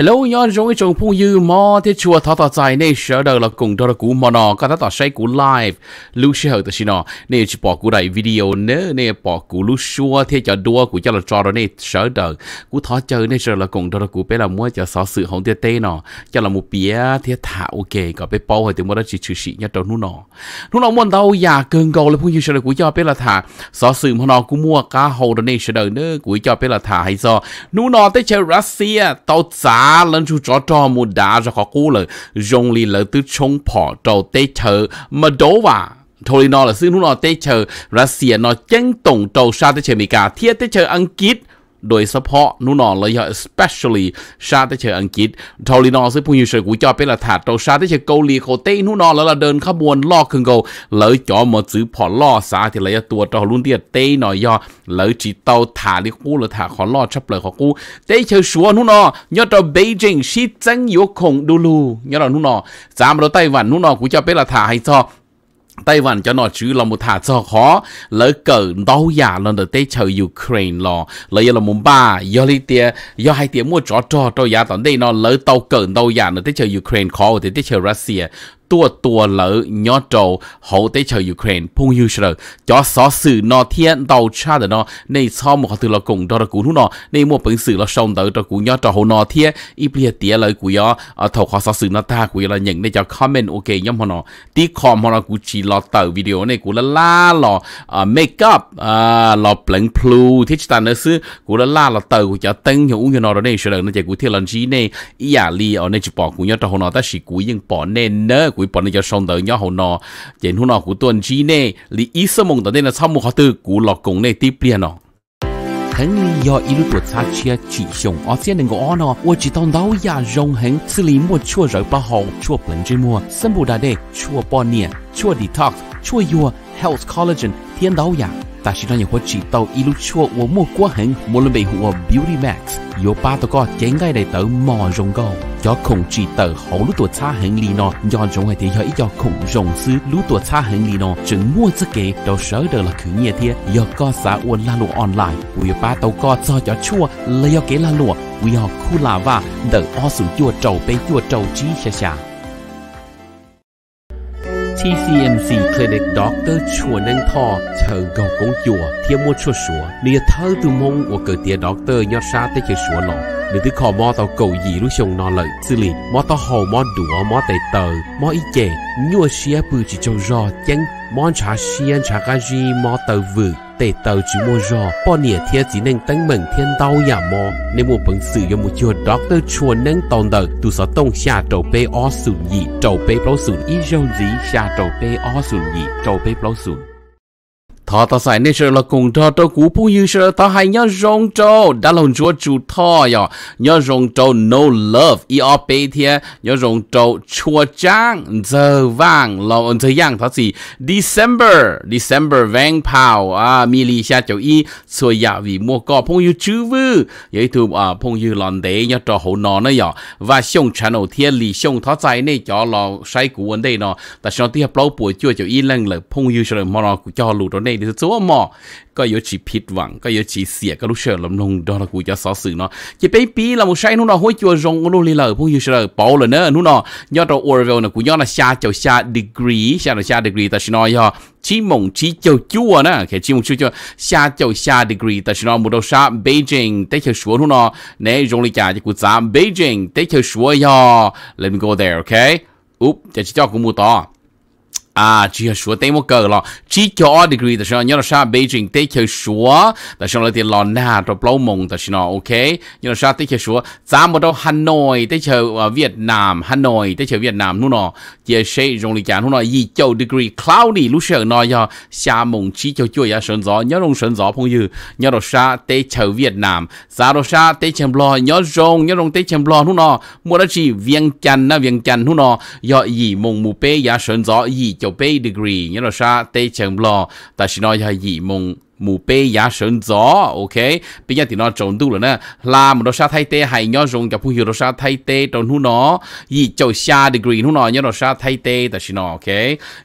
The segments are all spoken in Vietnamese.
Hello nhóm trong cái chồng phong dư mò thế chùa thọ thọ dài này sở đầu là cùng đó là cú mò nọ có thể tỏ say cú live lúc sẽ hợp tới xin nọ chỉ bỏ cú đại video nữa nên bỏ cú lúc xua thế cho đua cú cho là trò đó nè sở đầu cú thọ chơi nè sở là cùng đó là cú bé là mua cho sở sự hồng tiết tê nọ cho là một bia thế thả ok có bé bao hồi từ mua đó chỉ chữ sĩ nhất trong nút nọ nút nọ muốn đâu già cơn cầu là phong dư sở đầu cú cho bé là thả sở sự mà nọ cú mua cá hầu đó nè sở đầu nữa cú cho bé là thả hay do nút nọ tới chơi Russia tàu giá đá lần chú chó cho mù đá ra khó cú là dùng lì lỡ tư chống bỏ trâu tê chờ mà đố vào thôi nó là xưng nó tê chờ ra xìa nó chân tổng trầu sa tê chờ mỹ cả thiết tê chờ ăn kít โดยเฉพาะนู่นนอเลยเหรอ especially ชาติเฉยอังกฤษทอรินอซึ่งผู้ยูเฉยกูจอเป็นละถาดเราชาติเฉยเกาหลีเขาเต้นู่นนอแล้วเราเดินขบวนล่อคึงเกาเลยจอมาซื้อพอล่อสาที่ระยะตัวเราลุ่นเตี้ยเต้หน่อยย่อเลยจีเตาถาลิกู้ละถาขอล่อชับเลยขอกู้เต้เฉยชัวนู่นนอยอดเราเบจิงชิจังยกคงดูลูยอดเรานู่นนอจามเราไต้หวันนู่นนอกูจอเป็นละถาให้ซอ Tây Văn cho nó chứ là một thả cho khó lỡ đau giả là nó tế chờ Ukraine lo lỡ là một ba do lý tia do hai tiếng mua tàu cỡ đau giả nó tế chờ Ukraine khó thì tế chờ Russia tua tua lỡ nhỏ trầu hậu tế chờ Ukraine phung hưu sờ cho xó sự nó thiên đầu cha đó nó này sau một từ là cùng đó là cú nó này một bình sự là xong tới cho cú nhỏ trầu hậu nó thiên ít bây giờ tía lời cú nhỏ thầu khó ta cú là nhận để cho comment ok nhóm họ nó tí com họ nó cú chỉ lo tờ video này cú là la lò ờ, make up ờ, lò pleng plu thích ta nữa xứ cú là la lò tờ cú cho tân hiểu như nó đó này sờ nó chạy cú thiên lần gì này ý à, li ở này chỉ bỏ cú nhỏ trầu hậu nó ta chỉ cú nhưng bỏ nên nữa quý bọn này cho xong tới nhớ hậu nọ trên hậu nọ của tuần chi nè lý ý sơ mộng tới đây là sau một khó tư cú lọ cùng này tiếp liền nọ hẳn lý do ý lúc xa chia chỉ xong ở xe nên ngõ nó 我知道老亚容很 xử 理莫错人不好错本之莫生不大的错半年错 detox 错 your health collagen thiên 天老亚 Sashi na nyeho chi tau ilu chua wo mo kwa heng mo lun bei Beauty Max yo ba to ko chén gai dai tớ mò rong gao cho khổng chi tớ hậu lu tuột cha heng li no do rong hai thì yo i yo khổng rong sư lu tuột cha heng li no chừng mua zhe ge do sở de là khử nhẹ thia yo có sa uon la online wo ba to ko cho cho chua la yo ke la lu wo yo khu la va the trâu pe chua trâu chi xa xa TCMC Clinic Doctor Chua Nâng Tho Chờ Gầu Công Chùa Thiên Mua Chua Sùa Lìa thơ từ mông của cờ tía Doctor Nhó Sa Tế Chơi Sùa Lọ Lìa tư khó mò tàu cầu dì lúc chồng nọ lợi Sư lì mò tàu hồ mò đùa mò tẩy tờ Mò y chè Nhua xìa bư chỉ châu rò Chánh mò chá xìa chá gà gì mò tờ vự tế tàu chú mô rò bỏ nỉa thiết chỉ nên tăng mừng thiên đau yà mò nên một bằng sự yêu một chùa doctor chùa nâng tòn đờ tụ sở tông xa trầu bê o sùn gì trầu bê bao sùn y râu dí xa trầu bê o sùn gì trầu bê bao sùn thọ ta sai nên là cùng thọ cho cú bu như sợ ta hay nhớ rong trâu đã lòng chúa chủ thọ yo nhớ rong trâu no love e o p thia nhớ rong trâu chua chang giờ vàng lòng ơn thời gian thọ gì December December vang pao à mi li xa châu y soi ya dạ vì mua cò phong như chữ vư vậy thì à phong như lòn đế nhớ cho hậu nọ nữa yo và xong channel thiên lì xong thọ sai nên cho lò sai cú vấn đề nọ ta sau tiếp lâu buổi chưa châu y lần là phong như sợ mò nó cho lụt đó này 你就做么？ก็ยจีผิดหวังก็ยจีเสียก็รู้เชื่อลำลงดอกูจะสอสื่อเนาะจะไปปีเราใช้นู่นเนาะหัวจัวรงนู่นเลยเลยพวกยูเชื่อเปล่าเลยเนอะนู่นเนาะยอดเราออร์เวลเนาะกูยอดนะชาเจ้าชาดีกรีชาเนาะชาดีกรีแต่ชินอยอชีมงชีเจ้าจัวนะแค่ชีมงชีเจ้าชาเจ้าชาดีกรีแต่ชินอมุดชาเบจิงแต่เชื่อชัวนู่นเนาะในรงลิจ่าจะกูจามเบจิงแต่เชื่อชัวยอ let me go there okay อุ๊บจะชิจ้ากูมูต่อ啊，只要说对么个了，只教 degree 的时候，你要上北京对去说，但是那点老难都不老蒙的是呢，OK，你要上对去说，咱们到 Hanoi 对去呃 Vietnam Hanoi 对去 Vietnam นู่น哦，也是用力讲นู่น哦，一教 degree cloudy 路上那要下蒙只教教也神早，你要用神早朋友，你要上对去 Vietnam，咱到上对去不咯，你要用你要用对去不咯นู่น哦，莫得是 Viêng Chăn 那 Viêng Chăn นู่น哦，要以蒙墓碑也神早以教。bay degree nhớ là sa tây chẳng lo ta chỉ nói hay gì mong mù bê giá sơn gió ok bây giờ thì nó trộn tu rồi nè làm nó sa thay tê hay nhớ dùng cho phụ hiệu nó sa thay tê trộn hú nó gì cho xa degree hú nó nhớ nó sa thay tê ta xin nó ok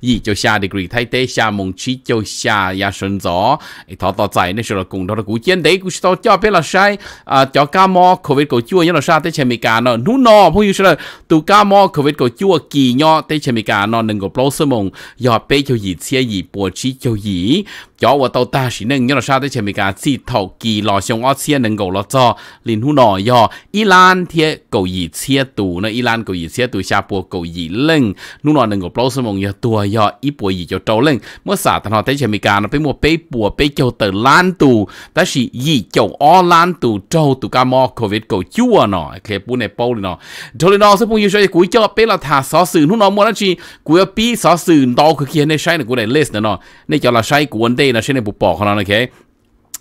gì cho xa degree thay tê xa mong chi cho xa giá sơn gió ấy thọ tỏ giải nên rồi cùng đó là cú chiến đấy cú tao cho biết là sai à cho ca mò covid cổ chua nhớ nó sa tê chèm cả nó hú nó phụ hiệu sao tụ ca mò covid cổ chua kỳ nhọ tê chèm cả nó đừng có blow sơ mong giờ bê cho gì xe gì bùa chi cho gì cho và tàu ta chỉ nên nhớ là sao tới chuyện mình cả chỉ thầu kỳ lò xong ở xe nên cầu lò cho liền hú nọ yo Iran thì cầu gì xe tù nó Iran cầu gì xe tù xa bộ cầu gì lên nu nọ nên cầu bao sớm mong yo tua yo ít bộ gì cho trâu lên mới xả thằng họ tới chuyện bị cả nó phải mua bê bùa bê cho từ lan tù ta chỉ gì cho o lan tù trâu tù ca mò covid cầu chua nọ cái bộ này bao nọ trâu lên nọ sẽ phong yêu cho cúi cho bê là thả xó sườn hú nọ mua nó chỉ cúi bì xó sườn đau cực kỳ nên sai này cúi này list nọ nên cho là sai cúi đây เช่นนใบุปองขเราโอเค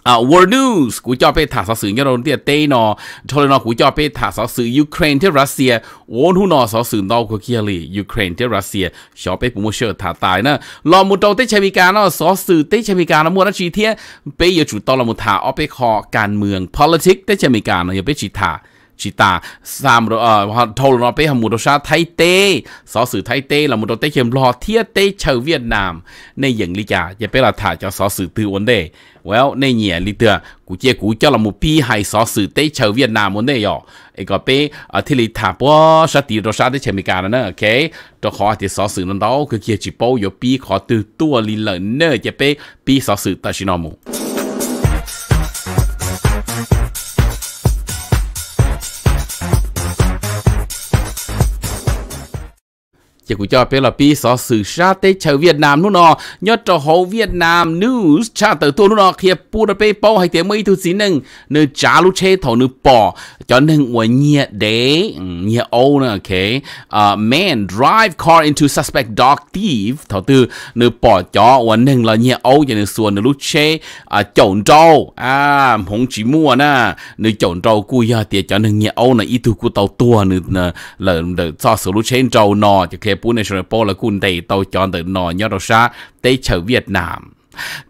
อ่า w o r l d News กูจอไปถามสื่อเนีเราเตี้ยเต้นอทอนอกูจอไปถามสื่อยูเครนที่รัสเซียวนหุนอสื่อนอกเคียลียูเครนที่รัสเซีย ชอบไปปุ่มเชิดอถาตายนะ ลอมุตโตเต้ชมิการนอสื่อเต้ชมิการนะมัวนัชีเทียไปอยู่จุดตอลอมุถาเอาไปคอการเมือง politics เต้ชมิการนะอย่าไปจีถาจิตาสามเอ่อทอลนอเปหมูดชาไทเต้สอสือไทเต้ละมูดเต้เข็มรอเทียเต้เชาวเวียดนาม ในอย่างลิจาจะ่าไปละถ่าจะสอสือตือวันเด้ well ในเหนียลิเตอกูเจกูเจ้าละมูพี่ให้สอสือเต้เชาวเวียดนามวันเด้ยอไอ้ก็เป้เอ่อที่ลิถาปอสติโสชาได้เชมิการ์้วเนอะโอเค ตัวขอที่สอสือนั่นเราคือเกียจิโปอยู่ปีขอตือตัวลิเลเนอร์จะเป้ปีสอสือตาชินอมู chỉ cũng cho biết là pi sở sự sa tế chờ Việt Nam nút nó nhớ cho hậu Việt Nam news cha tử tu nút nó khi bu đã bị bao hay tiếng mấy thứ gì nưng nơi trả lúc chế thổ nơi bỏ cho nưng ngoài nhẹ đế ừ, nhẹ ô nè okay uh, man drive car into suspect dog thief thổ tư nơi bỏ cho ngoài nưng là nhẹ ô cho nên xuân nơi lúc chế à chọn trâu à không chỉ mua nè nơi chọn trâu cua giờ tiệt cho nưng nhẹ ô này ít thứ của tàu tua nơi là là do sự lúc chế trâu nọ cho khi chế bún này là quân tây tàu chọn từ nọ nhau đầu xa tây chở Việt Nam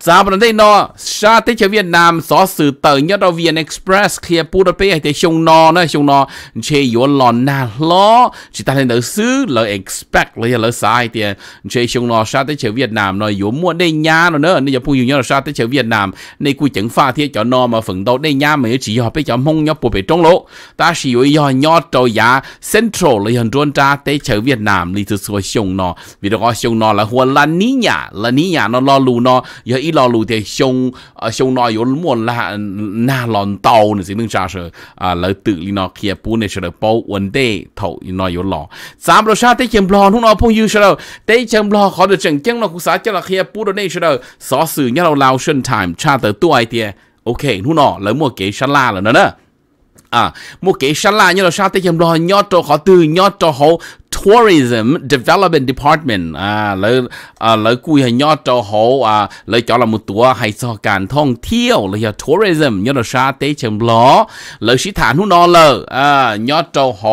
Giá dạ, bọn đây nó Sa tích cho Việt Nam Gió sử tờ nhất đầu Vietnam Express Khi bù đập bê Thì chung nó Nói chung nó Chê yếu lo nà lò Chỉ ta lên đỡ xứ Lỡ expect Lỡ lỡ sai Thì chê chung nó Sa tới cho Việt Nam Nó yếu mua đây nhà nó nữa Nên giờ phụ nhớ là Sa tích cho Việt Nam Nên quy chứng pha thiết cho nó Mà phần đầu đây nhà Mình chỉ họ với cho mong nhau Bộ bể trống lỗ Ta chỉ yếu yếu nhau trâu giá Central Lỡ hình trôn tra tới cho Việt Nam Lý thư xua chung nó Vì đó có chung nó là huân là ní nhà Là ní nhà nó lo lù nó 也一老路的凶啊凶那有莫拉那乱刀呢，是能啥是啊？老肚里那也不那是了包问题头那有老，咱们罗啥得钱不老，弄那朋友是了，得钱不老好的正经了，苦啥叫了也不的那是了，少数伢老老生 time 差得多一点，OK，弄那老莫给啥拉了呢呢？à một cái sá la như là sao tới chấm lo nhót cho họ từ nhót cho họ tourism development department à lỡ à lỡ cùi hay nhọ cho họ à lỡ cho là một tổ hay cho cản thông thiêu lỡ là tourism nhớ là sa tế chấm ló lỡ sĩ thản hú nó à, lỡ à nhọ cho họ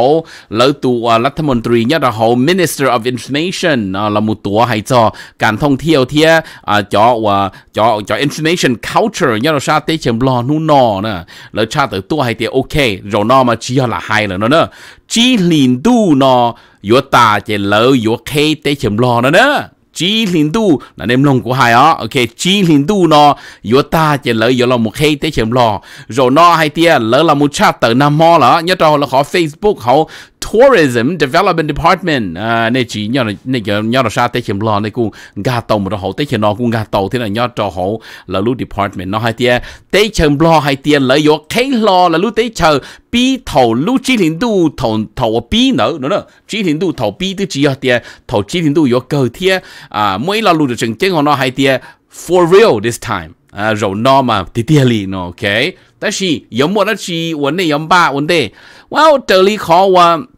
lỡ tổ à lát thâm tri nhớ là họ minister of information à, là một tổ hay cho cản thông thiêu thiê à cho à cho cho information culture nhớ là sa tế chấm ló hú nó nè lỡ cha tới tổ hay thì ok rồi nó mà chỉ là hay là nó nữa. chỉ Liên tu nó yo ta che lo yo ke te chem lo na na chi lin tu là nem lông của hai đó ok chi lin tu nó yo ta che lo yo lo một ke te chem lo rồi nó hay tia lỡ là một chat tờ nam mo là nhớ trò là khó facebook họ tourism development department à, này chỉ nhỏ này giờ nhỏ là sao tới chìm lo này cũng ga tàu một hậu tới chìm lo cũng ga tàu thế là nhỏ cho hậu là lu department nó hay tia tới chìm lo hay tia lấy vô cái lo là lu tới chờ bi thầu lu chỉ liền du thầu thầu bi nữa nữa chỉ liền du thầu bi tới chỉ ở tia thầu chỉ liền du vô cơ tia à mỗi là lu được chừng họ nó hay tia for real this time à, rồi no mà thì tia lì nó ok 但是有冇得去揾你飲吧？揾地，我这里考我。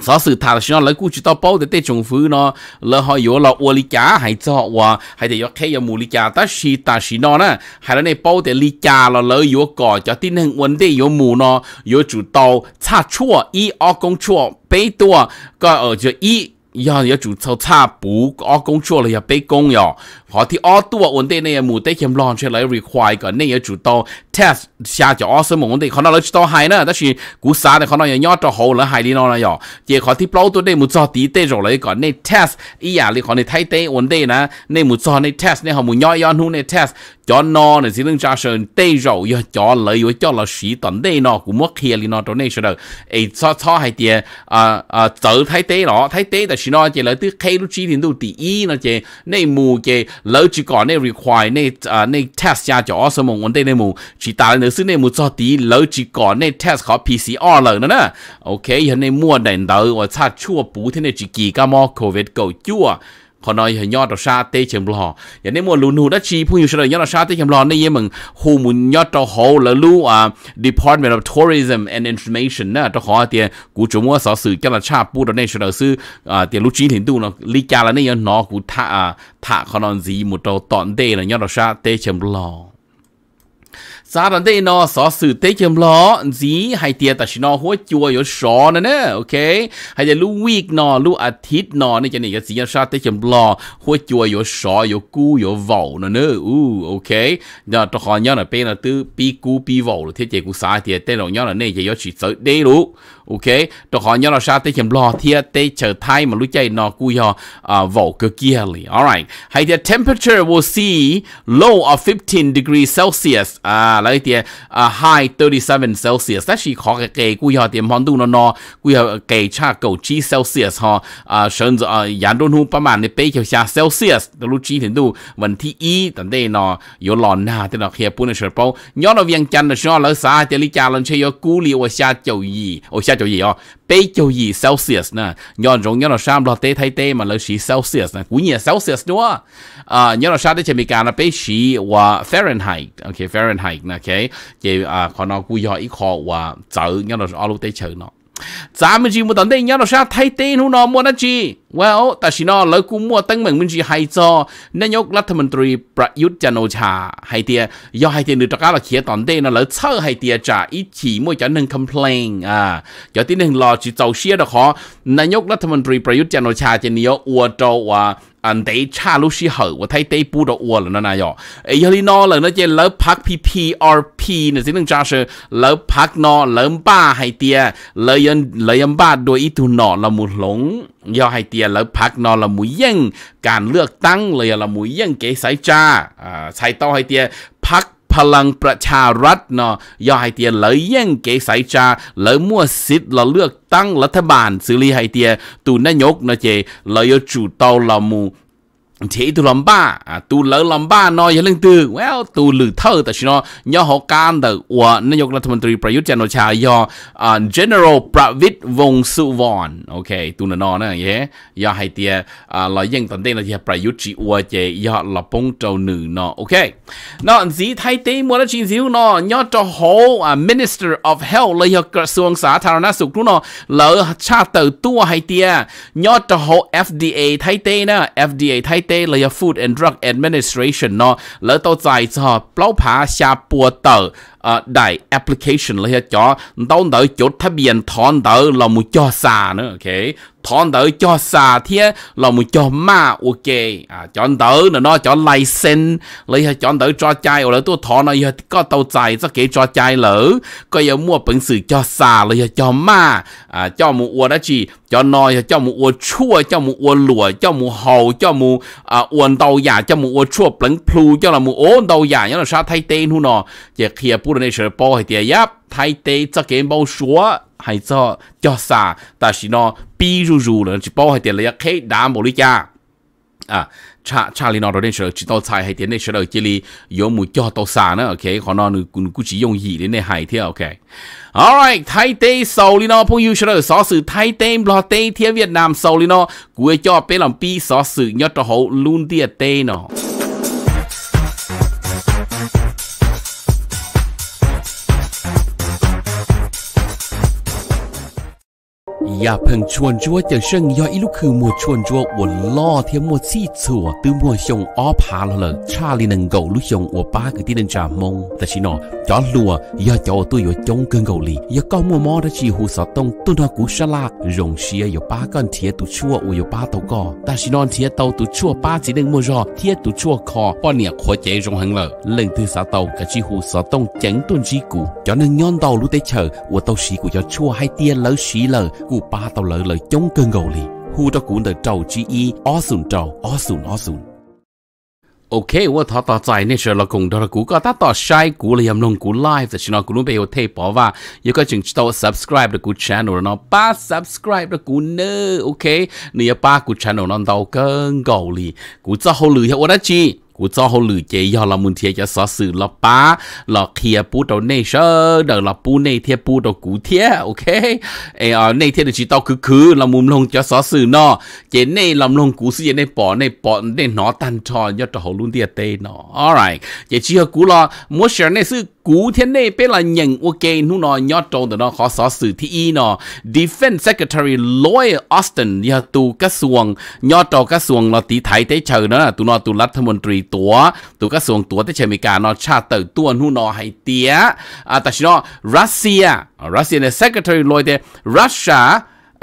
啥时他想来估计到包的得政府呢，然后有了我的家还早哇，还得要开要木的家，但是但是呢呢，还了那包的离家了，然后有个叫的能问的有木呢，有主到差错一二公错背多个呃就一。要要主操差不二工作了要背工哟，họ thì à, ở tua ổn định này mù tế kiếm lòng chơi lại require cái này chủ to test xa cho ở sớm ổn định họ nói cho hay nữa, đó là cú xa này họ nói nhỏ cho hồ là hay đi nó là chỉ họ thì bao tôi đây một cho tí tế rồi lấy cái này test ý à lấy họ này thay tế ổn định nè này một cho này test này họ muốn nhỏ nhỏ hơn này test cho nó này chỉ lưng cho sơn tế rồi yo cho lấy yo cho là sĩ tận đây nó cũng mất kia đi nó chỗ này rồi ấy cho cho hay tiền à à tự thay tế nó thay tế là chỉ nó chỉ lấy thứ khi lúc chỉ đến đâu tí ý nó chỉ này mù chỉ lỡ chỉ có này require này à này test ra cho số mong vấn đề này mua chỉ ta nữa xin này mua cho tí lỡ chỉ có này test khó PCR lần nữa nè ok hiện nay mua đèn đầu và cha chua bù thế này chỉ kỳ cả mò covid cầu chua họ nói họ nhót sa tê chém lò giờ dạ, nếu mà lùn hù đã chi phu nhiều sẽ nhót sa tê chém lò nên em mình hù muốn nhót cho họ là à Department of Tourism and Information nè cho họ thì cụ chủ mua sở sự cho là cha bu đó nên sẽ là sư à thì lúc chín thì tu nó lý cha là nên nó cụ à, thả thả họ nói gì một trò tọn tê là nhót sa tê chém lò ซาดันเดนอสอสื่อเตเกมล้อจีให้เตียแต่ชนอหัวจัวอยู่สอนะเนอะโอเคให้จะลู่วีกนอลู่อาทิตย์นอนี่จะนี่ก็สีชาเตเกมล้อหัวจัวอยู่สออยู่กู้อยู่เวานะเนอะอู้โอเคเนาะตะขอนย้อนเป็นนะตื้อปีกู้ปีเวาหรือเทเจกูสาเตียเต้หลงย้อนนะเนี่ยจะย้อนฉีดเสดได้รู้ ok cho họ nhớ là sao tới chấm lo thì tới chờ thay mà lúc chạy nó cú họ ờ, ờ, vẩu cơ kia li alright hay thì temperature will see low of 15 degrees Celsius à lấy thì ờ, high 37 Celsius đó chỉ khó cái cái cú họ thì món đồ nó nó cú họ cái cha cầu chi Celsius họ à sơn à, yàn độ hùng bao nhiêu bây giờ xa Celsius từ lúc chi thì đủ vấn thi y tận đây nó yếu lòn na thì nó khi bún nó sờ bao nhớ là viên chân là sao lỡ xa thì lý cha lên chơi cú li ở xa chầu gì ở xa cha chỗ gì ó bé chỗ gì Celsius nè nhon rong nhon là sam lo tê thay mà là xí Celsius nè cũng nhiều Celsius nữa à nhon là sao để chơi mình cả là bé xí và Fahrenheit ok Fahrenheit nè ok còn nó cũng do ít chữ nhon là alo tê chữ 咱们只么等等，伢老啥太低乎喏，么那只，well，但是喏，老古么等们们只还做，那有รัฐมนตรีประยุทธ์จันโอชาให้เตียย่อให้เตียนึกตะก้าเราเขียนตอนเต้นนะแล้วเช่าให้เตียจ่าอีฉีมวยจ่าหนึ่ง complain อ่าอย่าที่หนึ่งรอจีเจ้าเชี่ยดอกขอนายกรัฐมนตรีประยุทธ์จันโอชาจะเนียวอวดโจว่าอันเดชาลูชิเหอว่าไทยเตปูดอวแล้วนะนายอเอยลีนอเลยนะเจแล้วพักพีพีอาร์พีเนี่ยสิ่งหนึ่งจ้าเชอแล้วพักนอเลิมบ้าไฮเตียเลยยันเลยยันบ้าโดยอิทุนอละมุหลงยอไฮเตียแล้วพักนอละมุย่งการเลือกตั้งเลยละมุย่งเก๋สายจ้าอ่าใยโต่อไฮเตียพักพลังประชารัฐเนาะย่อไฮเตียเลยแย่งเกสายจาเลยมั่วซิดเราเลือกตั้งรัฐบาลซือลีไฮเตีย ตูนนายกนะเจเลยจูเตาเรามู chỉ tu làm ba à tu lỡ làm ba nó giờ lên từ well tu lử thơ tại sao nhớ họ can từ của nên nhục là thầm tùy ประยุทธ์จันโอชาย่อ general ประวิตรวงสุวรรณ โอเค ตูนนอนะเย่ย่อให้เตียลอยยังตอนเต้นเราจะประยุทธ์จีอัวเจย่อละปงเจ้าหนึ่งนอโอเคนอสีไทยเต้มัวละจีนซิวนอย่อจะโห minister of health เลยกระทรวงสาธารณสุขนู่นนอเหลือชาติตัวให้เตียย่อจะโห FDA ไทยเต้นะ FDA ไทยเเลย Food and Drug Administration เนาะแล้วตัวใจจะเปล่าผาชาปวดเตอ uh, ờ, đại application là cho đâu đỡ chỗ tháp biển thon đỡ là một cho xa nữa ok thon đỡ cho xa thì là một cho ma ok à cho đỡ là nó cho license lấy cho đỡ cho chai rồi tôi thon nó có tàu chạy cho cái cho chai lỡ có giờ mua bản sự cho xa lấy cho ma à cho một uo đó chỉ cho nói cho một uo chua cho một uo lụa cho một hầu cho một à uo đầu giả cho một uo chua bẩn plu cho là một ố đầu giả nhớ là sao thay tên hú nọ chỉ khi 不论你是包系第一，太低则给包说，还做叫啥？但是呢，比如如呢，就包系第一，可以打摩利亚啊。cha cha li nó đó nên chỉ tao sai hay tiền nên sửa chỉ li yếu mù cho tao xa nữa ok còn nó cũng cũng chỉ dùng gì đến này hay ok alright thay tê sau li nó phong yêu sửa sở sự thay tê lo tê thiên việt nam sau li nó cuối cho bé sở sự nhớ cho hậu luôn tiệt tê nó 呀，碰穿着就剩要一路去摸穿着，我老天摸西错，都摸上阿爬了了，差里能够路上我爸个啲人咋梦，但是呢，假如啊，要叫都有中跟够哩，要搞摸摸的时候啥东都那古啥啦，容许有八干铁都错，我有八都个，但是呢铁都都错八只能摸着，铁都错靠，半年或者仲行了，另对啥都个时候啥东整顿之故，叫人按到路得 chờ，我到时故要错还跌老死了故。巴到了来中跟狗里，呼着古的赵之一，阿顺赵，阿顺阿顺。OK，我他打在那时了，共到了古个，他打晒古了，也弄古 live 的，是那古弄被我推播哇，有个请知道 subscribe 的古 channel 呢，把 subscribe 的古呢，OK，你要把古 channel 呢到更高里，古只好累，我的去。ูจ้อเขาหลือเจยอละมุนเทียจะสอสื่อละป้าลอเทียปูตัวเนเชอร์เดอ๋ยวละปูเนเทียปูตัวกูเทียโอเคเออเนเทียดิจิตอลคือคือละมุมลงจะสอสื่อนอเจเน่ลำลงกูสิเจเน่ปอในปอในหนอตันชอนยอดจะหลุ่นเตียเตนอ alright เจเชียกูรอมัวเชอร์เนซื้อ cú thiên này bé là nhận ok nu nó nhớ trâu đó khó sở sự thì y nó defense secretary Lloyd Austin ya tu các xuồng nhớ trâu các xuồng là tí thái tế chờ đó là tụi nó tụi lát thâm môn trì tủa tụi các xuồng tủa chờ mỹ cả nó cha tử tụa nu nó hay tía à tại sao Russia Russia này secretary Lloyd Russia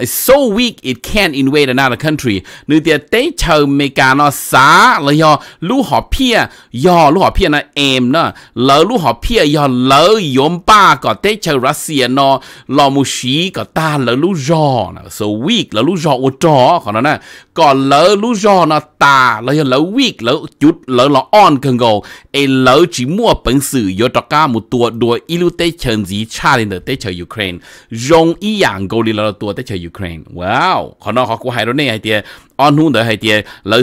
อ้ so weak it can't invade another country นึกเดี๋ยวเตะอเมริกาเนาะสาแล้วยอลู่หอบเพียยอลู่หอบเพียนะเอ็มเนาะแล้วลู่หอบเพียยอเลยยมป้าก็เตะเชอรัสเซียเนาะลอมูชีก็ตาแล้วลู่จอนะ so weak แล้วลู่จออุจอขนาดนั้นก็แล้วลู่จอเนาะตาแล้วยอล้ว weak แล้วจุดแล้วเลาอ่อนเกันก็ไอ้แล้วจีมัวเป็นสื่อยอตก้ามุตัวโดยอิลูเตะเชิญจีชาลินเตะเชอยูเครนยงอีหยางโกลีแล้ตัวเตะเชอย Ukraine wow họ nói họ cũng hay đó này hay tiệt on hun đó hay tiệt lỡ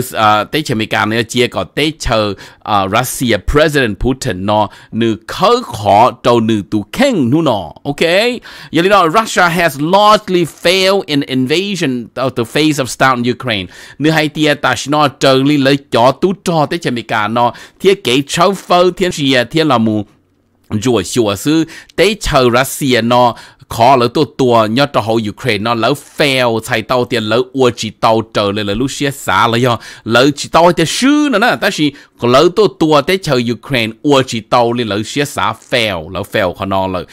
tới chờ Mỹ cảm này chia có tới chờ à, Russia President Putin nó nữ khớ khó trâu nữ tu khen nu nó ok Yêu lý đó Russia has largely failed in invasion of the face of southern Ukraine nữ hay tiệt ta xin nó trâu lý lấy cho tu cho tới chờ Mỹ cảm nó thiết kế trâu phơ thiết gì thiết là mù dù ở sư tế chờ Russia nó khó lỡ tôi tua nhớ cho hậu Ukraine nó lỡ fail chạy tàu tiền lỡ ua chỉ tàu trở lại lỡ Russia xả lỡ do lỡ chỉ tàu tiền sư nữa nè ta chỉ lỡ tôi tua tới chờ Ukraine ua chỉ tàu lên lỡ Russia xả fail lỡ fail khó nó lỡ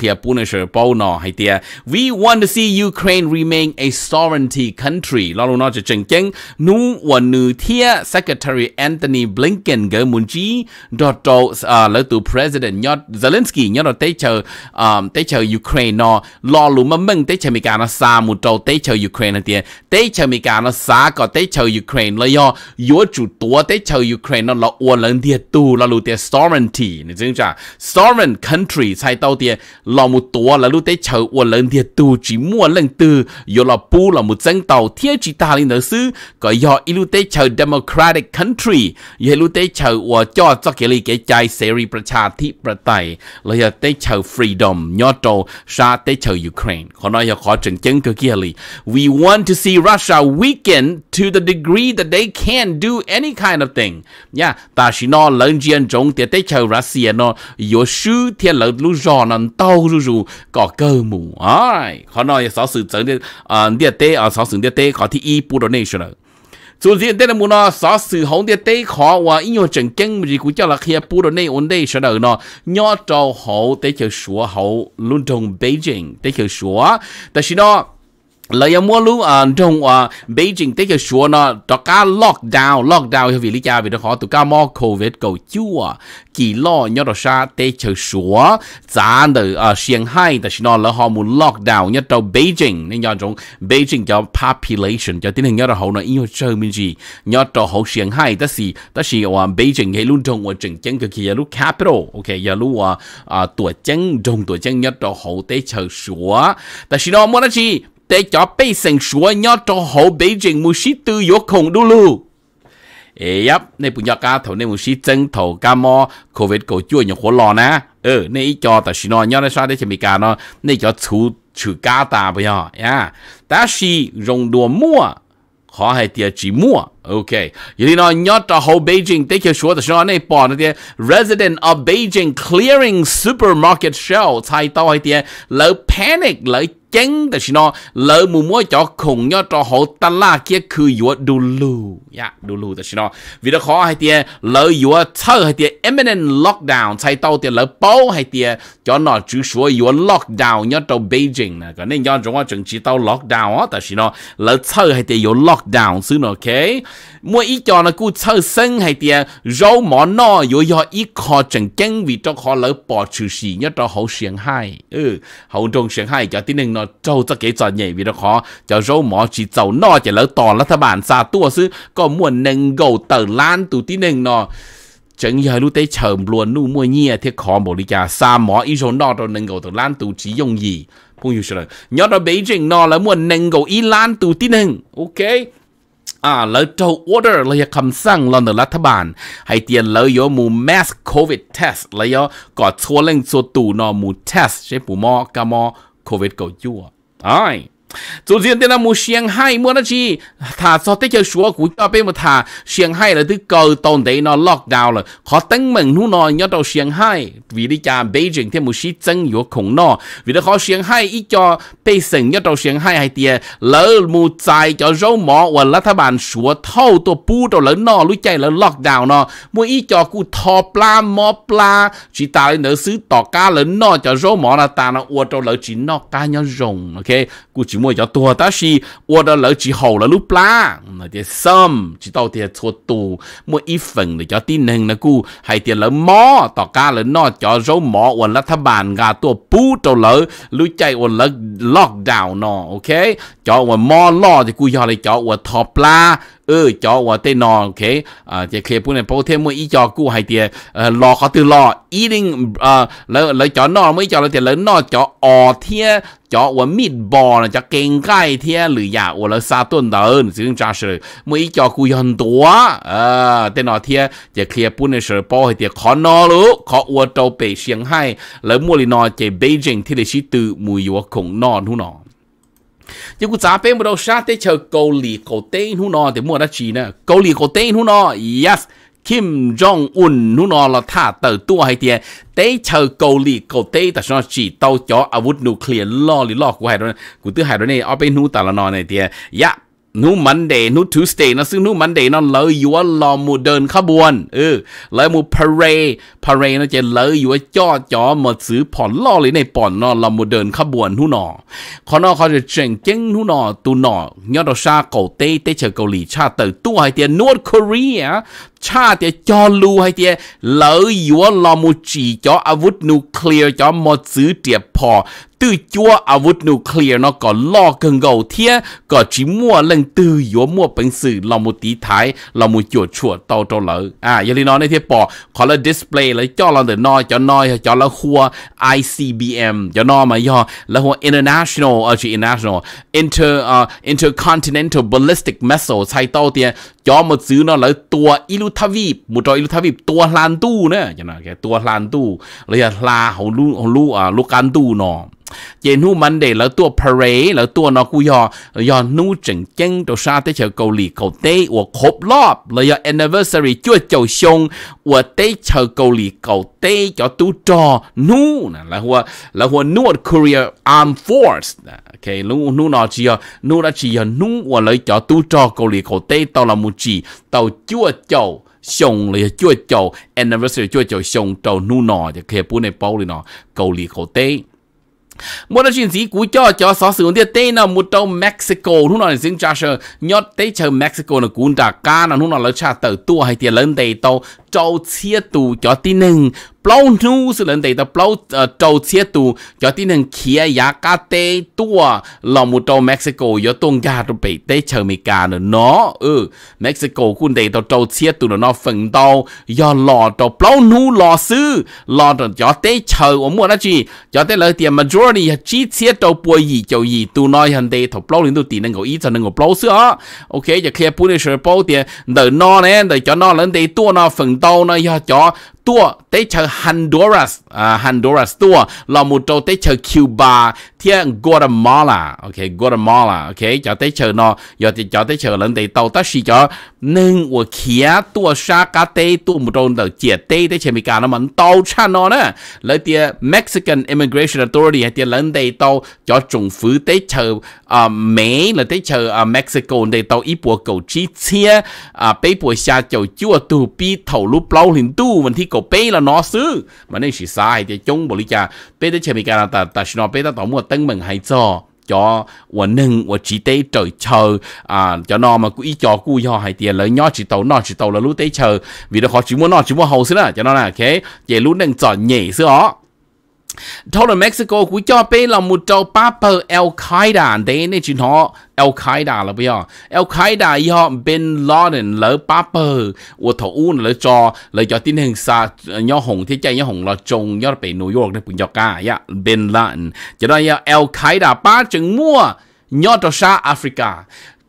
clear punisher bao nó hay tiền we want to see Ukraine remain a sovereignty country lo luôn nó chỉ chừng chừng nu và nữ thia Secretary Anthony Blinken gửi muốn chí đọt trâu à, lỡ tụ President nhớ Zelensky nhớ đọt chờ à, tới chờ Ukraine nó lo lù mà mình tế chờ mì cả nó xa mù trâu tế chờ Ukraine tiền tế chờ mì cả nó xa có tế chờ Ukraine là do yếu chủ tố tế chờ Ukraine nó là ua lần tiền tù là lù tiền sovereignty nè chứ chả sovereign country sai tao tiền lo mù tố là lù tế chờ ua lần tiền tù chỉ mua lần tư yếu là bu là mù dân tàu thiết chỉ ta lên nữa sư có do ilu tế chờ democratic country yếu lù tế chờ ua cho cho cái lý cái trái เสรีประชาธิปไตยเราจะได้เชิญ freedom ยอดโตชา ta tế Ukraine. Họ nói họ khó chứng chứng cơ kia lì. We want to see Russia weaken to the degree that they can do any kind of thing. Nha, ta chỉ nó lần chiến chống tế tế chờ Russia nó yếu sư thiên lợi lũ rõ nó tàu rù rù có cơ mù. Họ nói họ sự chứng tế tế họ sự tế tế họ thì y bù đồ nation dù gì đây là muốn nó xóa sự hỗn địa tế khó và ý nhau chẳng kinh gì là khi bù đồ này ổn đây sẽ đợi nó nhỏ trâu hậu tế chờ sủa hậu trong Beijing tế chờ sủa tại sao nó lấy mua lúc à trong à Beijing tới cái số nó đó cả lockdown lockdown vì lý do vì nó khó tụ cả mò covid cầu chúa chỉ lo nhớ đó sa tới chờ số giá từ à Shanghai tại nó là họ muốn lockdown nhớ trong Beijing nên nhớ trong Beijing cho population cho tiếng hình nhớ đó họ nói yêu chơi mình gì nhớ trong họ Shanghai đó là đó là ở Beijing hay luôn trong quá à, trình chân cái kia lúc capital ok giờ lúc à à tuổi chân trong tuổi chân nhớ trong họ tới chờ số tại nó muốn là gì tế cho bây sinh sủa nhó cho hậu bế trình mù sĩ tư yếu khổng đu lưu. Ê yếp, nè bụng nhó cá thầu nè mù sĩ chân thầu cá mò, khổ vết cổ chua nhỏ khổ lò ná. Ừ, nè ý cho tà sĩ nó nhó nè xa đế chè mì cá nó, nè cho chú chú cá tà bây nhó. Yeah. Tá sĩ rồng đùa mua, khó hay tia chỉ mua. Ok, vậy thì nó nhớ cho hậu Beijing tế kiểu số thì nó này bỏ nó tia resident of Beijing clearing supermarket show thay tao hay tia lỡ panic lỡ chén ta chỉ nó lỡ mù mua cho khủng nhớ cho họ ta la kia cứ yếu đù lù ya dạ, đù lù ta chỉ nó vì đó khó hay tia lỡ yếu thơ hay tia imminent lockdown thay tàu tia lỡ bao hay tia cho nó chú số yếu lockdown nhớ cho Beijing nè cái nên nhớ chúng ta chỉ tao lockdown á ta chỉ nó lỡ thơ hay tia yếu lockdown xứ nó ok mua ý cho nó cứ thơ sinh hay tia râu mỏ nó yếu yếu ít khó chẳng chén vì cho khó lỡ bỏ chữ gì nhớ cho hậu xiềng hai ừ hậu trong xiềng hai cho tin nên nó nó cho cái trò nhảy vì nó khó cho râu chỉ dầu no chỉ lỡ tỏ là thà bản tua sư có muốn nâng gầu tờ lan tụ tí nâng nó chẳng giờ lúc tế chởm luôn nu mua nhia thế khó một lý cả xa mỏ ý râu no rồi nâng gầu tờ lan tụ chỉ dùng gì không hiểu sao nhớ đó bấy trình nó là muốn nâng gầu ý lan tụ tí nâng ok อ่าแล้วเจ้า à, order เลยคำสั่งเราในรัฐบาลให้เตียนเลยยมู mass covid test เลยยก็ชัวเล่งชัวตู่นอมู test ใช่ปู่มอกามอ COVID cậu chua. Ai, 昨天在那么上海，么那去，他说这些说股票被么他上海了，都搞到底那 lock down 了，可等门路呢，要到上海，为了家北京天么是真有空呢，为了好上海一家北省要到上海还的，老么在叫肉毛，我拉他们说偷到布到了那，路在了 lock down 呢，么一家股偷不拉么不拉，只打了那是大家了那叫肉毛了，但了我到了只那家要用，OK，估计。mua cho tôi ta chỉ order lỡ chỉ hậu là lúc lá nó tiền sâm chỉ tao tiền cho tù mua ít phần để cho tin hình là cu hay tiền lỡ mò tỏ ca lỡ nó cho rau mò hoặc là tháp bàn gà tôi bú cho lỡ lũ chạy hoặc là lockdown nó ok cho hoặc mò lo thì cu giờ lại cho hoặc thọ lá เออจอว่าเตนอโอเคอ่าจะเคลียร์พวกนี้เพระเทมวยอีจอกู้ให้เตียเออรอเขาตือรออีนิ่งอ่าแล้วแล้วจอนอไม่จอแล้วเตียแล้วนอจออเทียจอว่ามิดบอลจะเก่งใกล้เทียหรืออยาาว่าแล้ซาต้นเดินซึ่งจ้าเสือเมื่อีจอกู้ยันตัวเออเตนอเทียจะเคลียร์พวกนี้เฉยโป้ให้เตียขอนอรู้ขออวดเตาเป่ยเชียงให้แล้วมวยลีนอเจเบจิงที่ไดชิ้ตือมวยอยว่คงนอนหุ่นอยังกูจ้าเป็นเราชาติเชอเกาหลีเกาเต้นห่นอแต่มัวรัชีนะเกาหลีเกาเต้นห่นอ yes คิมจองอุนหุ่นอเราท่าเติร์ตัวให้เตียเต้เชอเกาหลีเกาเต้แต่ชอบจีเต้าจ่ออาวุธนิวเคลียร์ล่อหรือล่อกูให้ด้วยกูตื้อให้ด้วยนี่ยเอาไปนู่แต่ละนอนในเตียยะนูมันเดย์นูทูสเตย์นะซึ่งนูมันเดย์นั่นเลยอยู่ว่ารอมูเดินขบวนเออเลยมูพ์เรพาเรนะจะเลยอยู่ว่าจ่อจ่อหมดซื้อผ่อนล่อเลยในป่อนนอนรอมูเดินขบวนหูหนอขอนอเขาจะเจ๋งเจ้งหูหนอตูหนอยอดชาเกาเต้เตเฉาเกาหลีชาเตอตัวไอเตียนอตเกาหลี cha tia cho lu hay tia lỡ yếu lo mu chỉ cho avut nuclear cho một chữ tia pò từ chúa avut nuclear nó có lo cần gầu thia có chỉ mua lần từ yếu mua bệnh sự lo mu tí thái lo mu chuột chuột tàu tàu lỡ à giờ đi nói này tia pò có là display là cho là để nói cho nói cho là hua ICBM cho nó mà do là hua international ở ờ, chỉ international inter uh, intercontinental ballistic missile hay tàu tia cho một chữ nó là tua ilu ทวีปหมู่จอยอลุทวีป ตัวลานตู้เนี่ยจะนะแกตัวลานตู้เลยลาเขาลู่เขาลู่อ่าลูกการตู้นอ về nu mình để lỡ tua parade lỡ tua nó cú yò yò nu chỉnh chân đồ sa tới chờ cầu lì cầu tê của khốp lọp lỡ yò anniversary chưa chầu xong của tế chờ cầu lì cầu tê cho tu trò nu là hùa là hùa nu ở Korea arm Force ok nu nu nó chỉ yò nu đã chỉ yò nu của lỡ cho tu trò cầu lì cầu tê tao là một chỉ tao chưa chầu xong là chưa chầu anniversary chưa chầu xong trầu nu nọ thì kia bữa này bao lì nọ cầu lì cầu tê một chuyện gì cú cho cho sở sử địa tây nào một tàu Mexico lúc nào xin trả sơ nhót tây chờ Mexico là cú đặc ca nào lúc nào lấy trả tờ tua hay tiền lớn tây tàu trâu chia tù cho tí nâng bao nu sự lần đấy ta bao trâu chia tù cho tí nâng kia giá cá tê tua lòng một trâu Mexico do tôn gà rồi bị tê chờ mì gà nữa nó ừ Mexico quân đấy ta trâu chia tù nó phần đau do lò trâu bao nu lò sư lò trâu cho tê chờ ông muốn nói gì cho tê lời tiền majority chi chia trâu bùi gì châu gì tụ nói hành đấy thầu bao liên tụ tí nâng ngồi ít cho nâng ngồi bao sữa ok giờ kia punisher bao tiền đợi nó nè đợi cho nó lần đấy tua nó phần tàu này cho tua tế chờ Honduras à, Honduras tua là một trâu tế chờ Cuba thiên Guatemala ok Guatemala ok cho tế chờ nó giờ thì cho tế chờ lần tế tàu ta chỉ cho nên của kia tua sa cá tế tua một trâu đầu chia tế tế chờ mình cả nó mình tàu cha nó nè lấy tia Mexican Immigration Authority hay tia lần tế tàu cho trung phứ tế chờ à, Mỹ là tế chờ à, Mexico tế tàu ít bộ cầu chi chia à, bấy bộ xa chỗ chua tu bi thầu lúc lâu hình tu mình thì cổ bê là nó sư mà nên chỉ sai thì chung bộ lý cha bê tới chơi bị cái là ta ta xin nó bê ta tổng mua tân mình hay cho cho quần nâng và chỉ tế trời chờ à cho nó mà cứ ý cho cu cho hay tiền lấy nhỏ chỉ tàu nó chỉ tàu là lú tế chờ vì nó khó chỉ mua nó chỉ mua hầu xí nữa cho nó là cái chỉ lú nâng chọn nhảy xưa đó Total Mexico của cho bé là một trâu paper Al Qaeda đấy, nên chuyện họ Al Qaeda là bây giờ Al Qaeda do Bin Laden lỡ paper của thổ u lỡ cho lỡ cho tin hành xa nhỏ hồng thế chơi nhỏ hồng là trùng nhỏ bị New York để bị cho cả ya Bin Laden cho đó ya Al Qaeda ba chừng mua nhỏ cho xa Africa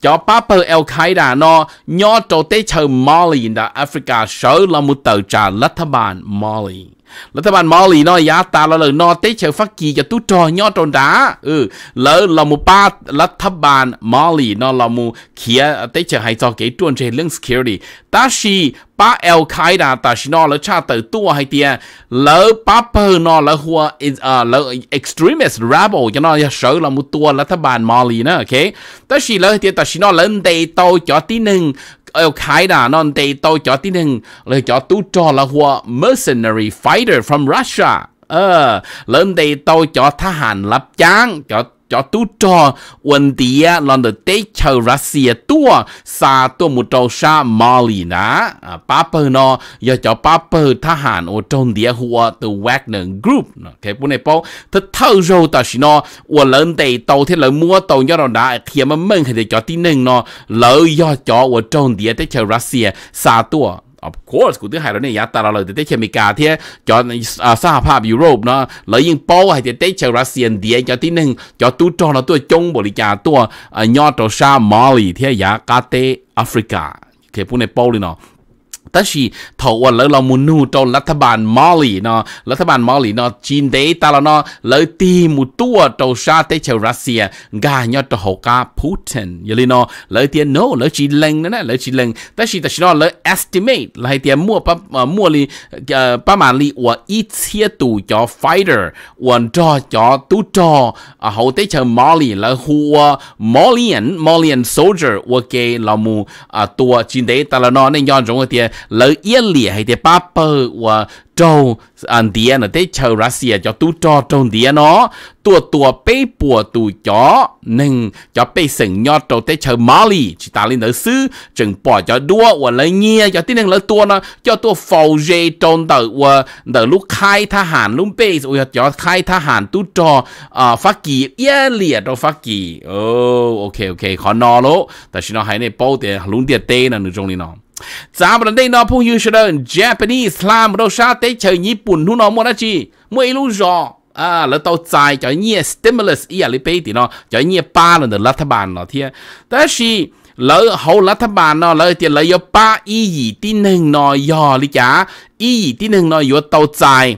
cho Papa Al Qaeda nó nhỏ cho tế chờ Mali đã Africa sở là một tờ trà lách bàn Mali là ta bạn mò lì dạ, là lời nó tế chờ phát cho tú trò nhỏ tròn đá ừ là một ba là ta bạn mò là một kia ờ, tế hay cho cái tuần trên lưng security ta chỉ ba Al Qaeda ta chỉ là cha tử tua hay tia lỡ ba pơ nó là hua is à ờ, lỡ extremist rebel cho nó là dạ, sợ là một tua là ta bạn nữa ok ta chỉ lỡ tia ta chỉ nó lên đây tàu cho tí nưng ở ờ, khai non tây tôi cho tin hưng lời cho tú cho là hua mercenary fighter from Russia ờ lớn đây tôi cho tha hàn lập chán cho cho tu cho vấn đề là để tế chờ Russia tua sa tua một trâu sa Mali nã ba bờ nó giờ cho ba bờ thà hàn ở trong địa hùa từ Wagner Group cái bữa này bao thật thâu rồi ta xin nó ở lần đầy tàu thế là mua tàu nhớ rồi đã khi mà mình thì cho tí nâng nó lỡ do cho ở trong địa tế chờ Russia sa tua of course กูตื้อหายเราเนี่ยยาตาเราเลยเตะเชมิกาเทียจอสหภาพยุโรปเนาะเลยยิงโป้ให้เตะเชรัสเซียนเดียจอที่หนึ่งจอตู้จอเราตัวจงบริการตัวยอดตัวชามาลีเทียยากาเตแอฟริกาเคพูดในโป้เลยเนาะ但是头我老老木努到รัฐบาลมอลลีเนาะรัฐบาลมอลลีเนาะจีนเดตาลเนาะเลยตีมุตัวตัวชาติเชลรัสเซียกาญอตหกาพูตินยลีเนาะเลยเตียโนเลยจีเลงนั่นแหละเลยจีเลงแต่สิแต่สิเนาะเลย estimate เลยเตียมั่วปะมั่วลีเอ่อประมาณลีว่าอีเทียตู่จอ fighter วันจอจอตู้จออ่ะเขาเตเชลมอลลีเลยหัวมอลเลียนมอลเลียน soldier ว่าเกลามูอ่ะตัวจีนเดตาลเนาะในย้อนจงเตีย lỡ yên lìa hay thì ba bờ và trâu anh địa là thế chờ Russia cho tu cho trâu địa nó tua tua bê bùa tu chó nâng cho bê sừng nho trâu thế chờ Mali chỉ ta lên đỡ xứ chừng bỏ cho đua và lấy nghe cho tin rằng lỡ tua nó cho tua phò dê trâu đỡ và đỡ lúc khai tha hàn lúc bê rồi cho khai tha hàn tu cho à phát kỳ yết lìa cho phát kỳ oh ok ok khó no lỗ tại sao nó hay này bao tiền luôn tiền tê nè nội dung này nó 咱们那那朋友说的 Japanese 啦，没到啥得求日本弄那么那去，没路上啊，那到在叫你 à, stimulus 一样的背的呢，叫你巴了的拉特班了天，但是。lỡ hậu lá tháp bàn nó lỡ thì lỡ yo ba y gì tin hình nó yo lý cả y gì tin hình nó yo tàu dài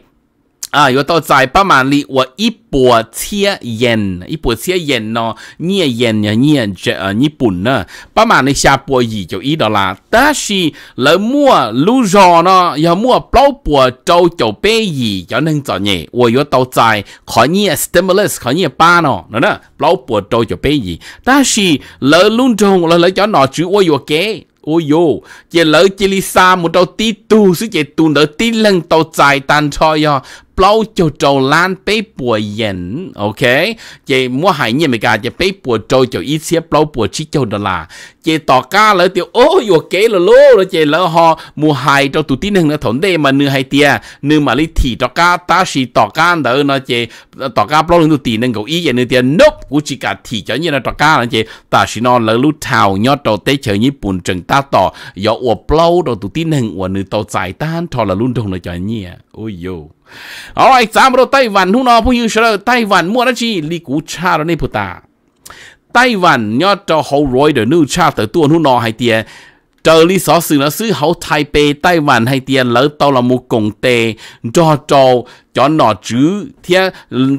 啊，有到在八万里，我一波切烟，一波切烟呢，捏烟呀，捏这呃，日本呢，八万里下波已就一到啦。但是了莫路上呢，要莫老波周就被已就能做呢，我有到在考你 stimulus 考你八呢，那呢老波周就被已，但是了路中了了叫哪只我有给。ôi yo chỉ lỡ chỉ li sa một đầu tí tu sư chỉ tu nở tí lần tàu dài tan cho yo blow cho trâu lan bế bùa yên ok chị mua hải nhiên mày cả chị bế bùa trâu cho ít xíu blow bùa chỉ cho đó là chị tỏ ca lỡ tiêu ô yo kế lỡ lô rồi chị lỡ ho mua hải cho tụi tí nâng nó thốn đây mà nửa hai tiê, nửa mà lý thì tỏ ca ta chỉ tỏ ca đỡ nó chị tỏ ca blow lên tụi tí nâng cậu ý vậy nư tiê, nope cũng chỉ cả thì cho như là tỏ ca là chị ta chỉ nó lỡ lúc thảo nhót trâu tết chờ như bùn trừng ta tỏ yo ủa blow rồi tụi tí nâng ủa nửa tàu giải tan thọ là luôn đồng nó cho nhỉ ôi yo Alright, Samro Taiwan, hun op yu shra Taiwan morachi liku char neputa. Taiwan nhớ cho hậu rồi để nữ cha tới tuôn hun nó hay tiền trợ lý sở sự là sư hậu Thái Bê Tây Văn hay tiền lỡ tàu là một công tê cho cho cho nó chứ thế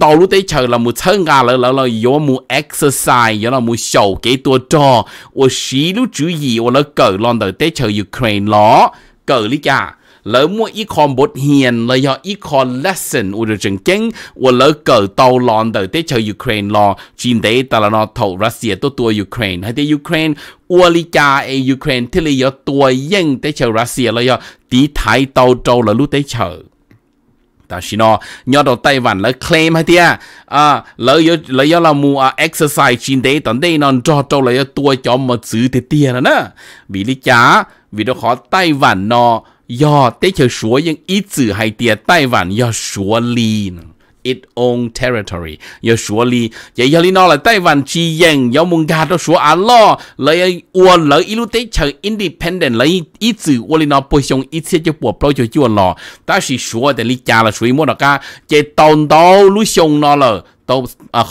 tàu lúc đấy chờ là một thân gà lỡ lỡ lỡ yếu một exercise yếu là một sầu kế tua cho ô xí lúc chú gì ô lỡ cỡ lon tới tế chờ Ukraine ló cỡ lý cả lỡ mua ít con bột hiền lỡ do ít con lesson u được chứng kiến u lỡ cờ tàu lòn đầu tế chờ Ukraine lo chim tế ta là nó thầu Russia tôi tua Ukraine hay tế Ukraine u li cha e Ukraine thế là do tua yên tế chờ Russia lỡ do tí thái tàu trâu là lúc tế chờ ta chỉ nó nhớ đầu tay vặn lỡ claim hay tia à lỡ yo lỡ yo là mua à, exercise chín đấy tận đây nó cho cho lỡ yo tua cho mà giữ thế tia nữa nè vì lý chả vì nó khó tay vặn nó no, ít chữ hay it own territory. Giờ sủa li, vậy giờ li nó là Taiwan Văn chi yên, giờ muốn gà đó sủa à lo, lấy uo lấy ilu tế chờ independent lấy ít chữ uo li nó bồi xong ít sẽ cho bộ bao cho chưa lo, ta chỉ sủa để li cha là sủi mua nó cả, chỉ tồn đâu lu xong nó là ตัว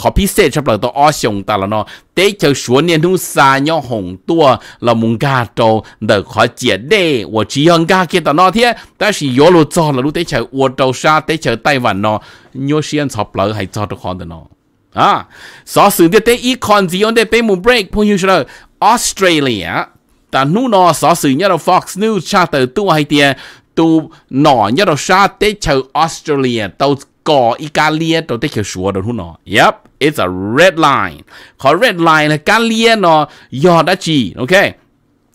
ขอพิเศษเฉพาะตัวอ้อชงตาละเนาะเตะเจอชวนเนี่ยทุ่งซาย่อหงตัวละมุงกาโตเดอขอเจียเด้我只要กาเกตเนาะเทียแต่สิยอลจอละรู้เตะเจออวโตชาเตะเจอไต้หวันเนาะยอเชียนชอบเลยให้จอทุกคนเนาะอ่ะสอสื่อเตะอีคอนซิออนเตะเป็นมูเบรกพวกยูเชอร์ออสเตรเลียแต่นู่นนอสอสื่อเนี่ยเรา Fox News ชาเตอร์ตัวให้เตียตัวหน่อเนี่ยเราชาเตะเจอออสเตรเลียตัว có Italia tôi thích sửa đồ thu nó yep it's a red line có red line là Italia nó do đã chỉ ok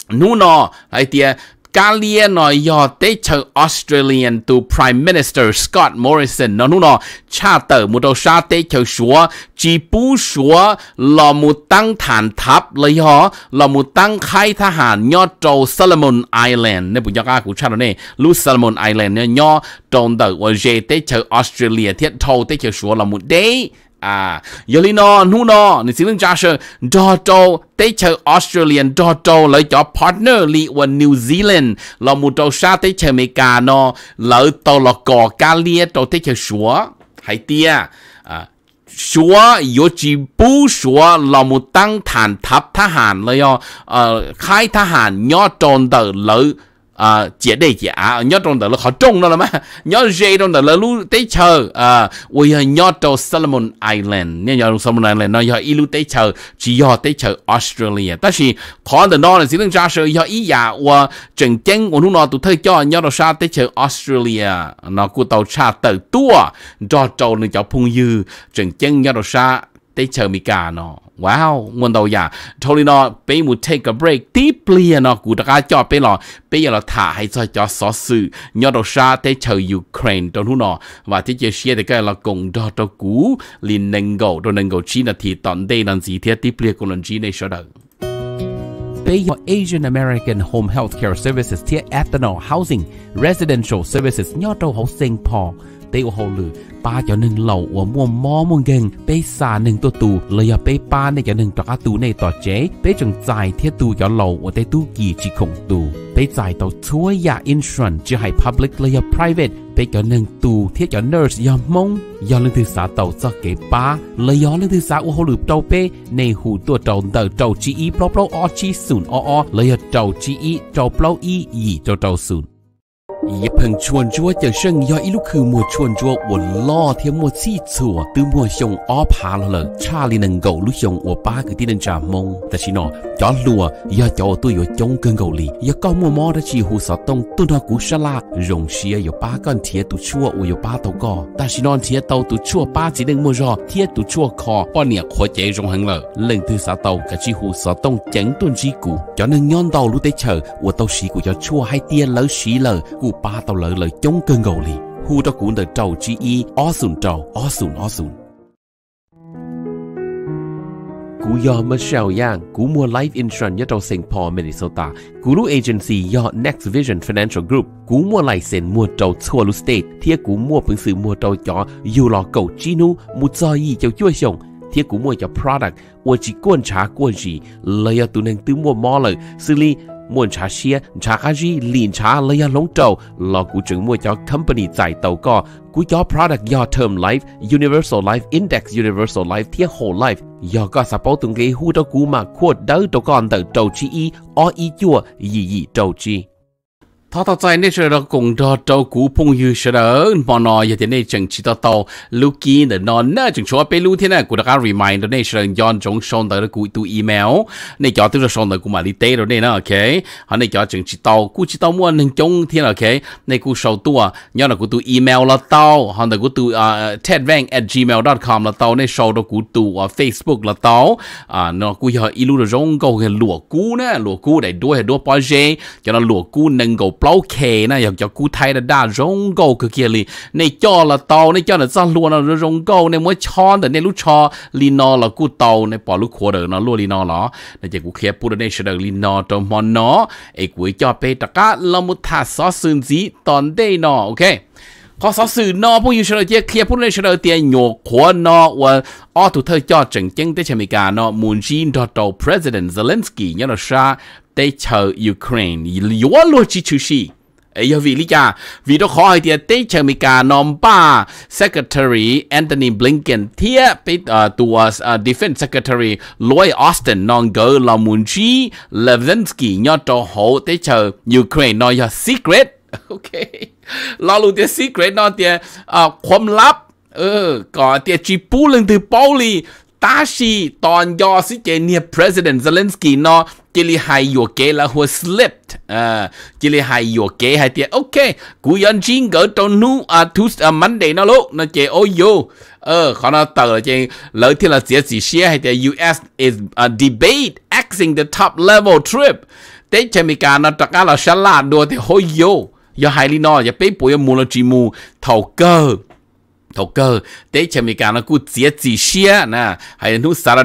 nu nó hay tia Galia noi yo te cho Australian to Prime Minister Scott Morrison nó nó cha tờ mu đâu sa te cho số chỉ bú số lo mu tăng thản tháp lấy họ lo mu tăng khai tha hàn nho trâu Solomon Island ne bụi cho ca của cha đó nè lu Solomon Island nè nho trâu tờ và dê te cho Australia thiết thâu te cho số là mu đấy à Yolino Nuno nên xin lưng Joshua Dodo tế chờ Australian Dodo lợi cho partner li và New Zealand là một trâu sa tế Mỹ Cà nó lợi tàu là cỏ Cali trâu tế chờ sủa hay à sủa yếu chỉ bù sủa là một tăng thành thập thà hàn lợi ờ, khai thà hàn nhỏ tròn tờ lợi à chế đây giả nhớ trong đó là họ trông đó là mà nhớ dây trong đó là lu tế chờ à ui nhớ trong Solomon Island nên nhớ Solomon Island nó nhớ ilu tế chờ chỉ nhớ tế chờ Australia ta Wow, nguồn đầu ya, thôi nó take a break, deeply nó cụ đã cho bây nó, bây giờ nó thả hay cho cho xó sự, nhớ đồ xa tới chờ Ukraine trong và thế chế xe thì cái là cùng đó cho cú, là thì tận đây là gì thế, deeply của lần chi này sao đâu. Bay Asian American Home Healthcare Services thiết ethanol housing residential services nhỏ trâu hậu sinh เตอเขาหลือป้าเจ้าหนึ่งเหล่าอัวม่วมมอมงเก่งไปสาหนึ่งตัวตูเลยอาไปป้าในเจ้าหนึ่งตะกตูในต่อเจ๊ไปจงจ่ายเทียตูเจ้าเหล่าอัวเตตู้กี่จีคงตูไปจ่ายต่อช่วยยาอินทรันจะให้พับลิกเลยอา private ไปเจ้าหนึ่งตูเทียเจ้าน u r s e อยามงย้อนเรื่องที่สาเต่าจะเก็บป้าเลยย้อนเรื่องที่สาอัวหลือเต่าเป้ในหูตัวเต่าเต่าเต่าจีอีเปล่าเปล่าออจีศูนย์ออเลยอาเต่าจีอีเต่าเปล่าอีอีเต่าเต่าศูนย์一盆穿着就剩下一路去莫穿着，我老天莫记错，都莫想阿怕了了，差里能够路上我八个敌人做梦，但是呢，假如啊，要叫都有中跟狗里，要搞么么的几乎少动，都那古啥啦，容是有八个铁都错，我有八头个，但是呢，铁刀都错八只能么着，铁都错靠，半年可解容行了，另头啥刀个几乎少动整顿之故，叫能养到路得 chờ，我到时故要错还跌老死了故。hu ba tàu lợi lợi chống cơn gầu lì hu cho cũng đời trầu chi y ó sùn trầu ó sùn ó sùn cú do Michelle Yang, cú mua life insurance nhất trong St. Minnesota. Cú lu agency do Next Vision Financial Group. Cú mua lại sen mua trâu thua lu state. Thiệt cú mua phấn sự mua trâu cho dù lò cầu chinu mu cho gì cho chui cú mua cho product, ua chỉ quan trả quan gì. Lời ở tụ nên tư mua mò lời, xử muốn trả xe trả cái gì liên trả lấy lông trâu là cụ trưởng mua cho company giải tàu co cụ cho product do term life universal life index universal life thiết whole life do có support từng cái hú đó cụ mà quote đỡ trâu con tờ trâu chi y o y chua gì gì trâu chi 他他在那时候共着照顾朋友时候，嘛那也在那整起到到路基的那那整说被路天呢，古的个 remind 那时候用种上的古读 email，那叫都是上的古嘛里带了那那 OK，啊那叫整起到古起到么能用天 OK，那古手多，要那古读 email 了到，哈那古读啊 tedvang at gmail dot com 了到，那手的古读啊 Facebook 了到，啊那古要一路的用够个裸古呢，裸古得多很多 project，叫那裸古能够 bao kề na giờ cho cụ thay là đa rong gâu cái kia li này cho là tàu này cho là sao luôn là rong gâu này mới chon để này lúc cho li nó là cụ tàu này bỏ lúc khổ đời nó luo li nó nó này chỉ cụ kia bù này sẽ đời li nó trong món nó ấy cuối cho pe tất cả là một thà xóa sương gì toàn đây nó ok có sáu sự nó bung yêu sơ chia kia bung lên sơ tiền nhỏ của nó và ở tụ thơ cho chỉnh chính tới chemi cả nó muốn chín cho president Zelensky nhớ nó sa tới chờ Ukraine yếu luôn chỉ chú sĩ ấy lý do vì đó thì tới chờ mi cả nom secretary Anthony Blinken thia bị tua defense secretary Lloyd Austin non go là muốn Zelensky nhớ cho hậu tới chờ Ukraine nó là secret โอเคลอลูเตียซีเกรดนอนเตียอ่าความลับเออก่อนเตียจีปูลึงถือเปาลีตาชีตอนยอสิเจเนีย president Zelensky นอจิลิไฮยัวเกละหัว slipped อ่าจิลิไฮยัวเกไฮเตียโอเคกูยันจิงเกิดตอนนู้อ่าทุสอ่ามันเดนอลูกนะเจโอโยเออขอนอเตอร์เจเลยที่เราเสียสีเชียไฮเตีย US is a debate axing the top level trip เตจะมีการนอตกาเราฉลาดดูเตียโฮโย giờ hai lý nó giờ bé bùi mua là chỉ mua thầu cơ thầu cơ tế chém đi cả nó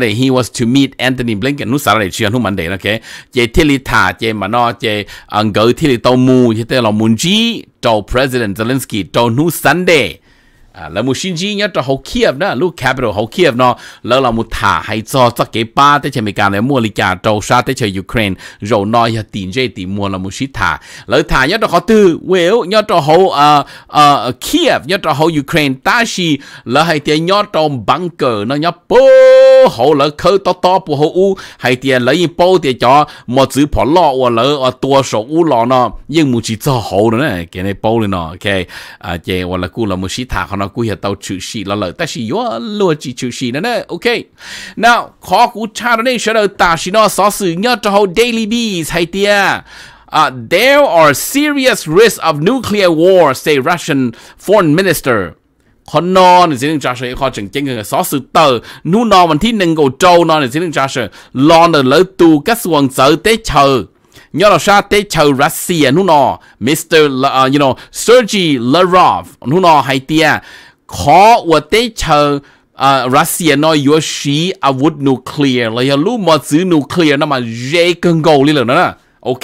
he was to meet Anthony Blinken nu Saturday chia nu chế thiết lý thả chế mà nó chế ăn ờ, gỡ thiết tàu mù chế tế là chi tàu President Zelensky tàu nu Sunday à là một sinh viên nhớ cho hậu Kiev đó lúc capital hậu Kiev nó là là một thả hay cho tất cả ba tới chơi mình cả này mua lịch cả trâu sa tới chơi Ukraine rồi nói là tiền dây tiền mua là một sĩ thả lỡ thả nhớ cho họ tư well nhớ cho hậu à à Kiev nhớ cho hậu Ukraine ta chỉ là hay tiền nhớ cho băng cờ nó nhớ bố hậu lỡ khơi to to bố hậu u hay tiền lấy in bố tiền cho một chữ bỏ lọ hoặc lỡ ở ờ, tua số u lọ nó nhưng một chỉ cho hậu nữa này cái này bố lên nó ok à chơi hoặc là cú là một sĩ thả nó nó cú hiểu tàu chữ xì là lời ta xì yếu lúa chỉ chữ xì nữa nè ok now khó cú cha đó nên sẽ đầu ta xì nó xóa sự nhớ cho hậu daily bees hay tia Uh, there are serious risks of nuclear war, say Russian foreign minister. còn khó trâu lỡ các คนนอนในสิ่งจ้าเชื่อขอจังจริงเออสอสือเตอร์นู่นนอนวันที่หนึ่งกูโจนอนในสิ่งจ้าเชื่อลอนเดอร์เลอตูกระทรวงเสอเตเชอร์ nhớ là sao tế chầu Russia nu nọ Mr. La, uh, ờ, you know Sergey Lavrov nu nọ hay tia khó và tế chầu uh, Russia nó yếu sĩ à wood nuclear là lúc mà giữ nuclear nó mà dễ cân gầu đi lần nữa ok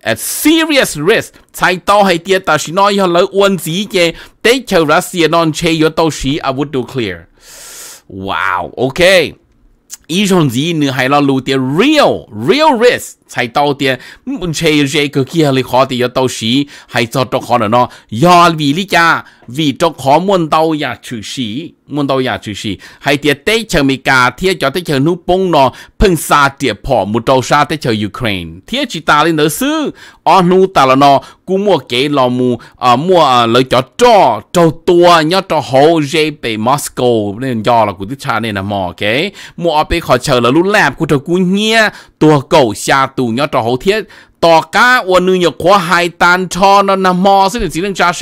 at serious risk tại đó hay tia ta chỉ nói là uốn gì chứ tế chầu Russia non chơi yếu tàu sĩ à wood nuclear wow ok ý chọn gì nữa hay là lưu tia real real risk 才到的，嗯，谁谁个几下里好的要到时，还做着好了呢，要为了家，为着好问到呀出事，问到呀出事，还得对上美加，贴着对上努邦呢，碰沙跌破，木到沙对上 Ukraine，贴起打的那是，啊努打了呢，古莫给老母啊莫啊来叫找找多，要找好谁被 Moscow 那要了古的差那那么给，莫被好吃了，路 lab 古着古捏多够下多。tù nhỏ trò hậu thiết Tỏ cá và nữ nhật khóa hai tan cho nó nằm mò xin chỉ nên cha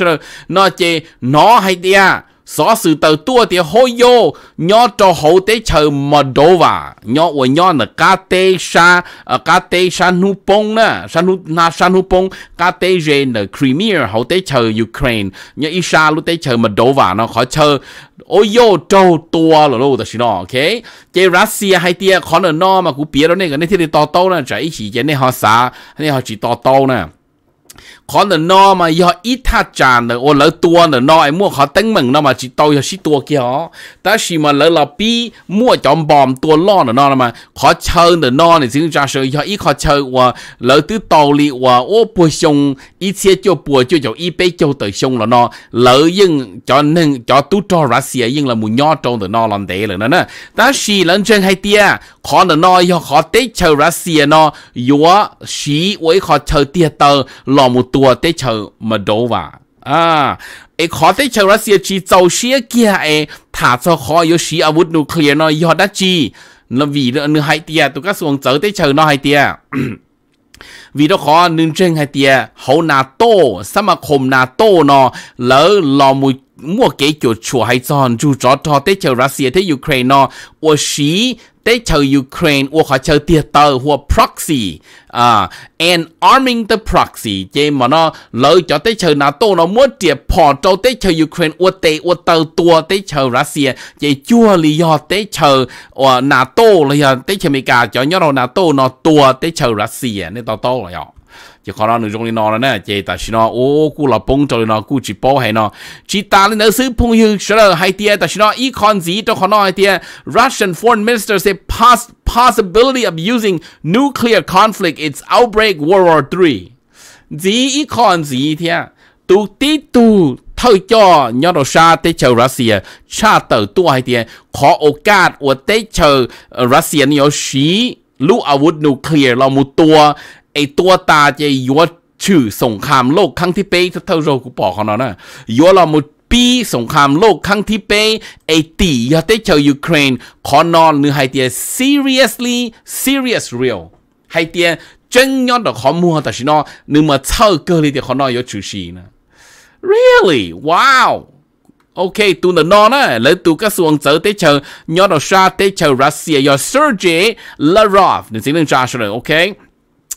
nó chê nó hay tia Sở sự tờ tua thì hô vô, nhó cho hậu tế chờ mà đổ vả, nhó của nhó là cá tê sa, ờ, cá tê sa nu bông nè, sa nu na sa bông, cá tê rê là Crimea hậu tế chờ Ukraine, nhó ít sa lúc tế chờ mà đổ vả nó khó chờ, ô vô trâu tua là lâu ta xin nó, ok? Chế Russia hay tia à, khó nở nọ mà cũng biết đó nè, cái này thì to to nè, chả ít chỉ cái này họ xa, này họ chỉ to to nè khó là no mà do ít tha tràn là ô lỡ tua là no mua khó tính mình nó mà chỉ tôi chỉ tua kia họ ta chỉ mà lỡ là mua chọn bom tua lo là no mà khó chơi là no này chính ra sự do ít khó chơi và lỡ tứ tàu li và ô bùa sông ít xe cho bùa cho cho ít bé cho tới sông là no lỡ nhưng cho nên cho tú cho ra xe là mù nho trâu là no làm thế là nó nè ta chỉ lần trên hai tia ขอนนอยอขอเตเชอรัสเซียนอยัวชีไว้ขอเชอเตียเตอร์ลอมตัวเตเชอมาโดวาอ่าไอขอเตเชอรัสเซียจีเจ้าเชียเกียไอถาซอคอยชีอาวุธนิวเคลียร์นอยอดัจีนวีเนื้อไฮเตียตัวกัสวงเจอเตเชอนอไฮเตียวีดอคอนึงเจงไฮเตียเขานาโต้สมาคมนาโต้นอแล้วลอมุมั่วเกยจุดชัวไฮซอนจูจอทอเตเชอรัสเซียที่ยูเครนนอวชี they tell Ukraine or họ chơi tiệt tờ hoặc proxy à and arming the proxy chế mà nó lợi cho tới chơi NATO nó muốn tiệt bỏ cho tới chơi Ukraine or tệ or tờ tua tới chơi Russia chế chua lý do tới chơi or à, NATO là tới chơi Mỹ cả cho nhớ NATO nó tua tới chơi Russia nên tao to rồi ạ chỉ khó nó nội dung nó nè chỉ ta chỉ nó ô cú là bông cho nó cú chỉ bỏ hay nó chỉ ta là ở xứ phong hiu sẽ là hai tia ta chỉ nó ý con gì cho khó nó hai tia Russian foreign minister say past possibility of using nuclear conflict its outbreak World War Three, gì ý con gì thế tu tí tu thôi cho nhớ đồ xa tế chờ Russia xa tờ tu hay tia khó ô cát của tế chờ Russia nhiều xí lúc à vụt nuclear là một tua ไอตัวตาจะยศชื่อสงครามโลกครั้งที่เป้เท่าโรกูบอกเขาเนาะนะยศเรามุดปีสงครามโลกครั้งที่เป้ไอตียาเตเชาวยูเครนขอนอนหรือไฮเตีย seriously serious real ไฮเตีย真要的好木，但是呢，你们操个里的好那有出息呢？Really? Wow! OK，ตูนนอนะแล้วตูก็สวงเจอเตเชอย้อนดอชาเตเชอรัสเซียยอเซอร์เจลารอฟนี่สิ่งนึงจ้าเฉลยโอเค okay?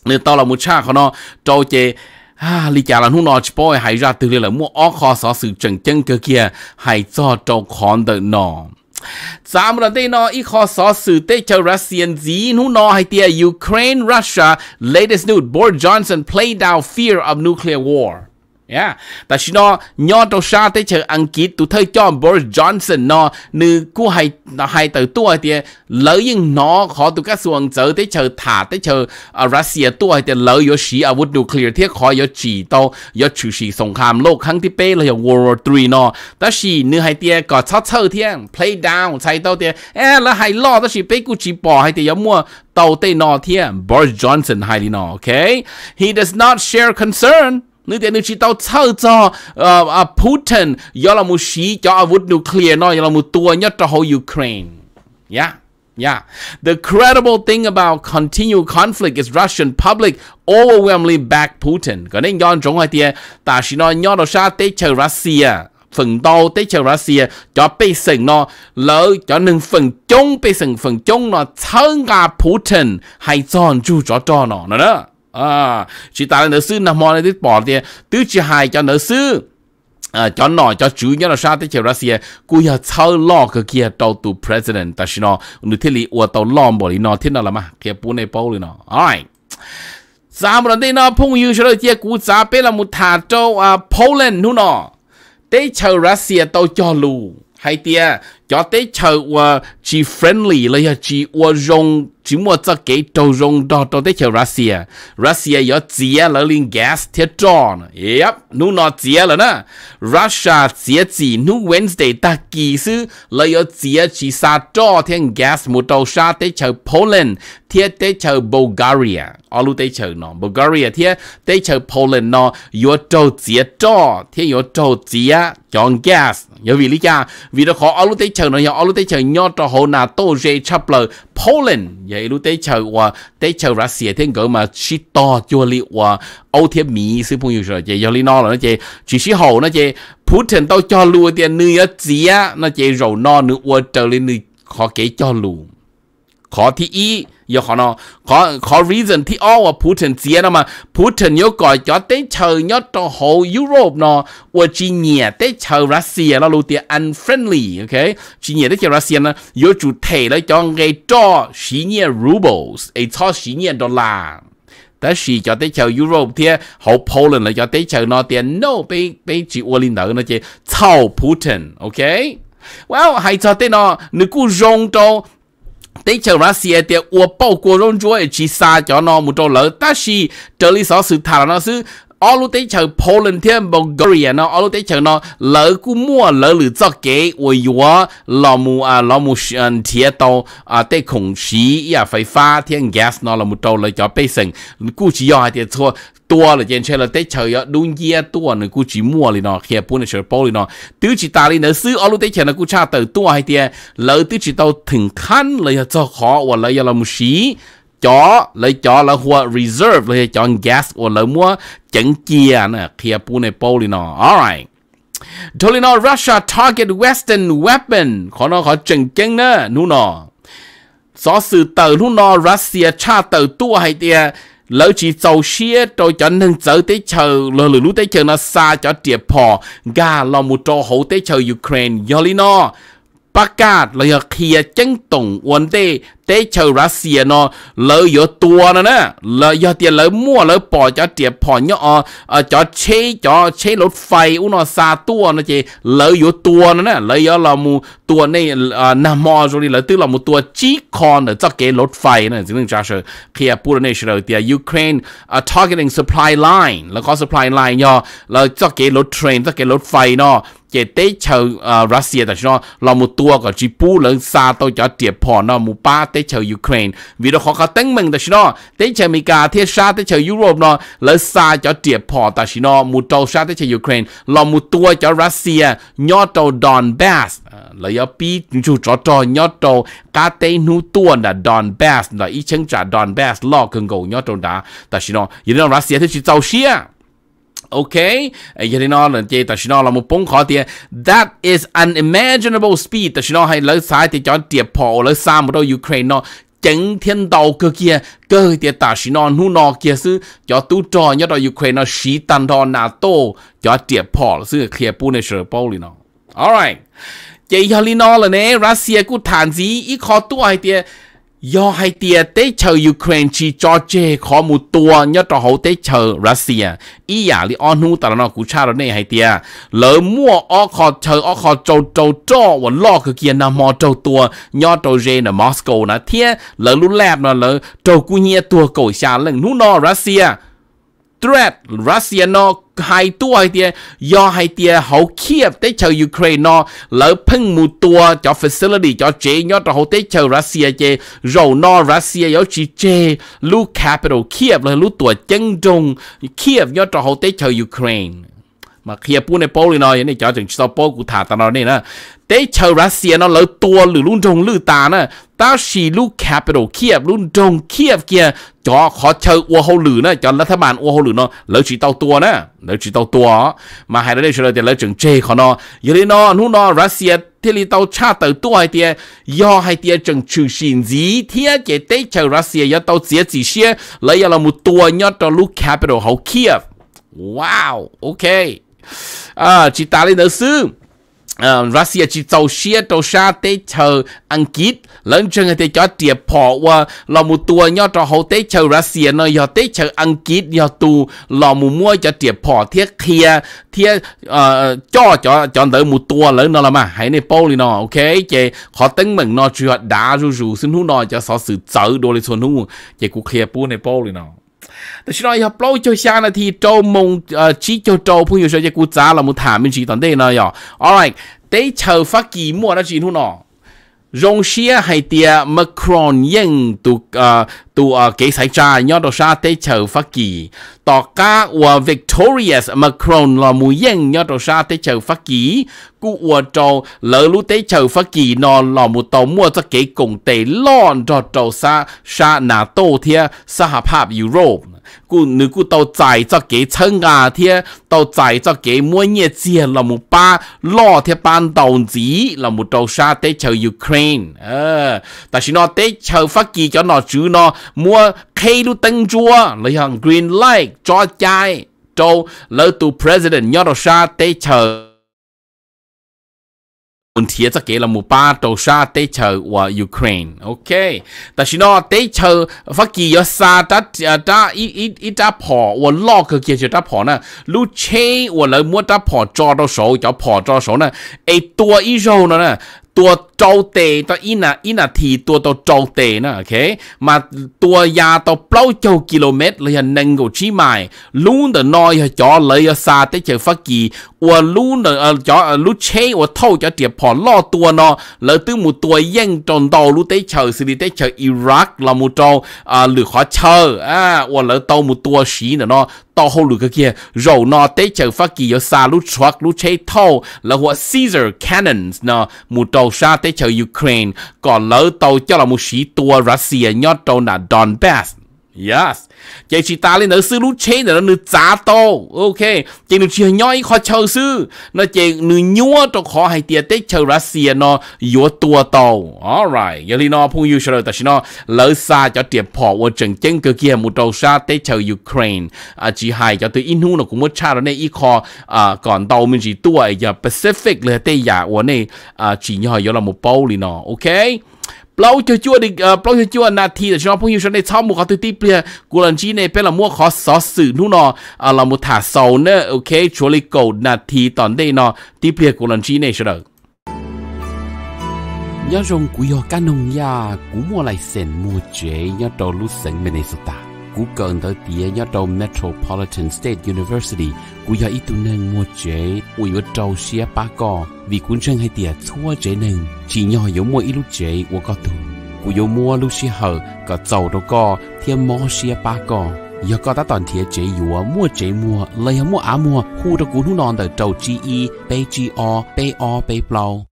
nên tao là một cha của nó trâu chê à lý giả là nó nói bói hay ra từ là mua óc khó xóa sự chân chân cơ kia hay cho trâu con đợi nó Zam ra đây nó ít khó xóa sự tế cho Russian gì nó nó hay tia Ukraine Russia latest news Boris Johnson play down fear of nuclear war Yeah. ta sao nó nhỏ đầu xa tới chờ ăn ký tụ thời cho Boris Johnson nó nữ cú hay nó hay tới tua thì lỡ nhưng nó khó tụ các xuồng chở tới chờ thả tới chờ ở à, Russia tua thì lỡ yếu sĩ ở à, vụ nuclear thiết khó yếu chỉ to yếu chủ sĩ sông khám lô kháng tiếp bê là World War 3 nó. ta sao nữ hay tia có chó chơ thiên play down chạy tao thì eh là hay lo ta chỉ bê cú chỉ bỏ hay thì yếu mua tàu tây nó thiên Boris Johnson hay đi nó. Okay. He does not share concern nếu tiền nước cho ờ, ờ, cho Putin, vũ Ukraine, Yeah. yeah. The credible thing about continued conflict is Russian public overwhelmingly back Putin. có nên yon chống hai tia, ta chỉ nói nhỏ đồ xa tế chờ Russia. Phần đầu tế chờ Russia cho bê sừng nó lỡ cho nâng phần chung bê sừng phần chung nó thân gà Putin hay dọn chú cho cho nó nữa đó à chỉ ta là nữ sư nằm mò này tít bỏ tiền tứ chỉ hại cho nữ sư à cho nó cho chú nhớ là sao thế chịu ra xìa cú giờ sau lo cái kia tàu tụ president ta xin nó nữ thiết lý ua tàu lo bỏ đi nó thế nào là mà kia bún này bao đi nó alright Zam rồi đây nó phong yêu cho chia cú giá bé là một thà châu à Poland nu tới Đây chờ Russia tàu cho lù hay tia cho tới chờ và chỉ friendly là chỉ và dùng chỉ mua cho cái đồ dùng đó đó tới chờ Russia Russia có chia là liên gas thiết tròn yep nu nó chia là nè Russia chỉ chỉ nu Wednesday ta kỳ sư là có chia chỉ sa cho thiên gas một đầu sa tới chờ Poland thiết tới chờ Bulgaria ở lúc tới chờ nó Bulgaria thiết tới chờ Poland nó có đồ chia cho, thiết có đồ chia chọn gas nhớ vì lý do vì nó khó ở lúc tới chờ nó nhỏ lúc tế chờ nhỏ cho hồ nà tô dê chắp lờ Poland vậy lúc tế chờ và tế chờ ra xỉa thiên cỡ mà chỉ to chua liệu và Âu thiên mỹ sư phong yêu rồi chị do lý nó là nó chị chỉ sĩ hồ nó chị Putin tao cho lùa tiền nữ á dĩa nó chị rầu no nữ ua trở lên nữ khó kể cho lùa khó thì ý giờ họ nó khó khó reason thì all và Putin chia nó mà Putin nhớ gọi cho tới chờ nhớ cho hồ Europe nó và chỉ nhẹ tới Russia nó luôn unfriendly ok chỉ nhẹ tới Russia nó yếu chủ thể nó cho ngay cho xí rubles ấy cho xí đô la ta xì cho tới chờ Europe thì hậu Poland là cho tới chờ nó tiền no bây bây chỉ uo linh đỡ nó chỉ sau Putin ok Well, hãy cho tên nó, nếu cứ rong cho để cho ra xe thì ua bao qua rong chúa chỉ xa cho nó một trâu lỡ ta chỉ trở lý sở sự thà nó sự ở lúc đấy chờ Poland thiên Bulgaria nó ở lúc đấy chờ nó lỡ cú mua lỡ lử cho kế ôi yo lò mù à lò mù an à, thiệt tàu à tê khủng xí à phải pha thiên gas nó là một tàu là cho bê sừng cú chỉ do hai tiền thua tua là trên chơi là tết chơi yo à, đúng gia tua nữa cú chỉ mua liền nó khi buôn là chơi Poland nó tứ chỉ ta liền nó xứ ở lúc đấy chờ nó cú cha từ tua hai tiền lỡ tứ chỉ tàu thỉnh khăn là cho khó và là ya là mù xí chó lấy chó là hua reserve lấy chọn gas của lấy mua chẳng chia nè kia pu này polino alright Tolino Russia target Western weapon khó nó khó chừng chừng nè nu nó gió sự tờ nu nó Russia cha tờ tua hay tia lỡ chỉ dầu xia tôi cho nên giờ tới chờ lỡ lỡ lúc tới chờ nó xa cho tiệp phò gà lo một trò hậu tới chờ Ukraine yolino ประกาศเลยเคลียจังตงวันเต้เตเชอรัสเซียเนาะเลยเยอะตัวนะนะเลยเยอะเตียเลยมั่วเลยปอจะเตียผ่อนเนาะอ่อจอเชจอเชรถไฟอุนอซาตัวนะเจเลยเยอะตัวนะนะเลยเยอะเรามูตัวในอ่านามอจนี่เลยตื้อเรามูตัวจีคอนเนาะจะเกรถไฟนะจึงจะเชอเคลียปูรเนชเลยเตียยูเครนอ่า targeting supply line แล้วก็ supply line เนาะเราจะเกรถเทรนจะเกรถไฟเนาะ chế tế chờ uh, Russia tại sao là một tua của chỉ bù lớn xa tôi cho tiệp phò nó một ba tế chờ Ukraine vì đó khó khăn tính mình tại sao tế chờ Mỹ cả thiết xa tế chờ Europe nó lớn xa cho tiệp phò tại sao một trâu xa tế chờ Ukraine là một tua cho Russia nhỏ trâu Donbass là yếu bị chủ trò trò nhỏ trâu cá tế nu tua là Donbass là ý chân trả Donbass lo cần cầu nhỏ trâu đá tại sao vì đó Russia thì chỉ tàu xia Okay, jadi nó là chế ta nó là một bóng khó tiệt. That is unimaginable speed. Ta nó hay lấy sai thì cho tiệp phò lấy xa một đâu Ukraine nó chẳng thiên đầu cơ kia cơ thì ta chỉ nó nó kia sư cho tu trò nhớ đó Ukraine nó xí tan đó NATO cho tiệp phò sư kia bu này sửa bao lì nó. Alright, chế giờ lì nó là nè Russia cũng thản gì ít khó tu hay tiệt do hay tia tế chờ Ukraine chỉ cho chê khó một tua nhớ cho hậu tế chờ Russia ý giả li on nu tao nó cũng cha rồi này hay tia lỡ mua o khó chờ o khó châu châu cho và lo cái kia nằm mò châu tua nhớ châu rê là Moscow nè thia lỡ lũ lẹp nó lỡ châu Cú nhia tua cầu xa lần Nú nó Russia threat Russia nó hai tua hai tia do hai tia hậu Kiev tới chờ Ukraine nó lỡ phân mù tua cho facility cho chế nhớ cho hậu tới chờ Russia chế rồi nó Russia yếu chỉ chế lu capital Kiev là lu tua chân trung Kiev nhớ cho hậu tới chờ Ukraine mà khi pu này pol nó này cho chừng sau pol thả ta nó này nè tế chờ Russia nó lỡ tua lử luôn trồng lử ta nè ta capital Kiev luôn trồng Kiev kia cho khó chờ ô hô lử nè cho lát bàn ô hô lử nó lỡ chỉ tàu tua nè lỡ chỉ tàu tua mà hai đứa đây sẽ là lỡ chừng chê khó nó giờ đây nó nu nó Russia thì li tàu cha tàu tua hai tia do hai tia chừng trừ xin gì thia chế tế chờ Russia do tàu chia chỉ xe lấy là một tua nhớ cho lu capital hậu Kiev wow okay à, chị ta lên nữ sư Uh, Russia chỉ tàu xe tàu xa tế chờ Anh kít lớn chân hay tế cho tiệp phỏ và lò mù tùa nhau cho hậu tế chờ Russia nó do tế chờ ăn kít do tù lò mù mua cho tiệp phỏ thiết kia thiết uh, à, cho cho cho đỡ mù tùa lớn nó là mà hãy này bầu đi nó ok chị khó tính mình nó chuyện đã rù rù xin hú nó cho xó sự chở đồ lên xuân hú chị cũng kia bù này bầu đi nó alright, 但是呢，要包就下呢，提周梦呃，只就周朋友说，这股砸了，木谈没几段对呢哟。All right，得求发几莫那几路呢？rong xia hay tia macron yen tu uh, ờ, tu uh, ờ, kế sai cha nhớ đồ sa tế chờ phát kỳ tỏ ca và victorious macron là mù yen nhớ đồ sa tế chờ phát kỳ cụ và trâu lỡ lũ tế chờ phát kỳ nó là mù tàu mua cho kế cùng tế lon cho trâu sa sa nato thia sa hợp hợp europe กูนึกกูตัวใจจะเก๋เชิงอ่ะเทียตัวใจจะเก๋มวยเนี่ยเจียเราหมู่ป้าล่อเทียปานดาวจีเราหมู่ตัวชาเตเชยูเครนเออแต่ชินอเตเชฟักกี้จะนอจือนอมัวเคดูตึงจัวเลยฮังกรีนไลท์จอใจโจแล้วตัว president ยอดชาเตเช un thiệt chắc kể là một ba tàu sa tế chờ của Ukraine ok ta chỉ nó tế chờ phát kỳ yo sa ta ta ít ít ít ta bỏ và lo cái kia cho ta bỏ nè lu chê và lại mua ta bỏ cho đồ số cho bỏ cho số nè ai tua ít rồi nè tua 做地到伊那伊那提多到做地呢，OK？嘛多呀到包九 km 了呀，能够去买，路的那呀叫了呀啥的就发给我路的呃叫路车我偷叫跌破老多呢，了都木多应中到路的桥是的桥 Iraq 了木到啊绿化车啊，我了到木多时呢呢。到后路个 kia rồi nó tới chờ phát kỳ ở xa lúc truck lúc chế thâu là của Caesar Cannons nó một đầu xa tế chờ Ukraine, còn lỡ tàu cho là một sĩ tua Russia nhót trâu là Donbass. Yes. Chạy chỉ ta lên ở sư lú chế là nó giá tô. Ok. Chạy nó chỉ nhói khó chờ sư. Nó chạy nó nhúa cho khó hay tìa tế chờ ra xìa nó yếu tùa tô. Alright. Giờ lý nó phung yêu sở ta xin nó lỡ xa cho tiệp phỏ và trần chân cơ kia một trâu xa tế chờ Ukraine. À, chỉ hay cho tôi in hưu nó cũng mất cha rồi nè, ít khó. À, còn tàu mình chỉ tùa ở Pacific là tế giả và này à, chỉ nhỏ yếu là một bầu lý nó. Ok lâu chưa ờ, chưa đi lâu chưa chưa là thì là cho phong yêu cho nên sau một cái tư tiếp là của lần chi này bên là mua khó xóa xử nu nó ờ, là một thả sầu nữa ok chỗ lấy cầu là thì tòn đây nọ, tiếp là của lần chi này cho đỡ nhớ rong của yo canon ya cũng mua lại sen mua chế nhớ đầu lúc sen mình ta cú cần tới bia nhớ đầu Metropolitan State University cú giờ ít tu nên mua chế ui ở trâu xia ba gò vì cuốn chân hay tiệt thua chế nên chỉ nhỏ yếu mua ít lúc chế của có tù cú yếu mua lúc xia hở có dầu đâu cò thiên mò xia ba gò, giờ có ta toàn thiệt chế yếu mua chế mua lấy mua á mua khu đó cú nó nón tới trâu chi y bay chi o bay o bay plau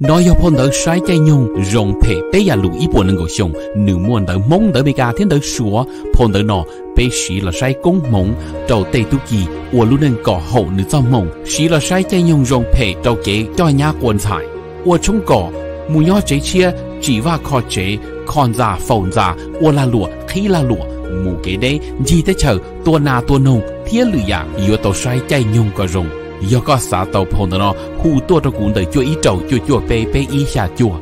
nói cho phong đỡ sai chay nhung rong thể tế ya lũ ý buồn ngồi xong nữ muôn đỡ mong đỡ bị cả thiên đỡ sủa phong đỡ nọ bê sĩ là sai công mong trâu tê tu kỳ ua lũ nên cỏ hậu nữ do mong sĩ là sai chay nhung rong thể trâu kế cho nhà quần thải ua chung cỏ mù nho chế chia chỉ và khó chế con già phồng già ua là lụa khi là lụa mù kế đây gì tới chờ tua na tua nông thiết lử ya yếu tàu sai chay nhung cỏ rồng ยก็สาตพงเนอคู่ตัวตระกูลเดจวอีเจ้าจวจวเปเปอีชาจว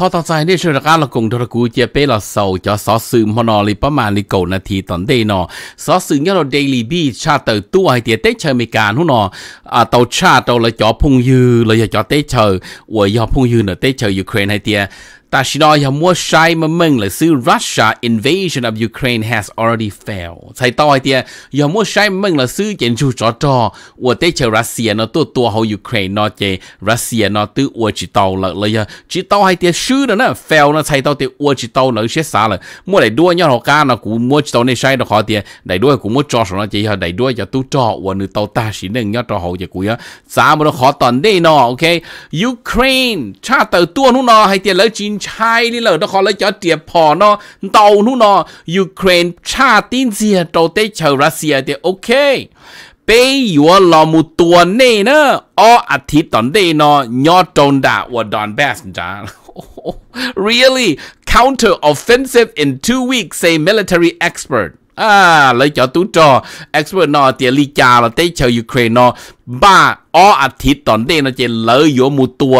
ทอตใจได้ชื่อการละกงตระกูลเจเปละเศาจะซอสืมมนอลิประมาณลิกนาทีตอนเดนอซอสืมยอเราเดลีบีชาเตอตัวไอเตียเตเชอร์มีการหุนออาเตาชาเตาละจอพุงยือเลยจะเตเชอร์อวยยอพุงยือเนอเตเชอร์ยูเครนไอเตีย Ta chỉ nói hầm mua sai mà mình là sự Russia invasion of Ukraine has already failed. Thầy tôi thì giờ mua sai mà mình là sự chiến chủ trò trò. Ủa tế chờ Russia nó tù tù hậu Ukraine nó chê. Russia nó tư ủa chỉ tàu lợi lợi. Chỉ tàu hay thì sư nó nè fail nó thầy tàu thì ủa chỉ tàu lợi sẽ xa lợi. Mua đầy đua nhau hồ ca nó cũng mua chỉ tàu này sai nó khó thì đầy đua cũng mua trò nó chê. Đầy đua cho tu trò ủa nữ tàu ta chỉ nâng nhau trò hậu chê cú. Giá mà nó khó toàn đây nó, ok. Ukraine, cha tàu tuôn nó hay thì lợi chính chai đi lỡ nó khó lấy cho tiệp phò nó tàu nó nó Ukraine cha tin gì đầu tế chờ Russia thì ok nè đà, đòn ปยัวลอมุตัวเน่นะอออาทิตย์ตอนเดนอยอดโดนด่าว่าดอนเบสจ้า really counter offensive in two weeks say military expert À lấy cho cho expert Ukraine ba นอเตียลีจาเราเตเชอยูเครนนอบ้าอออาทิตย์ตอนเดนเจนเลยยัวมุตัว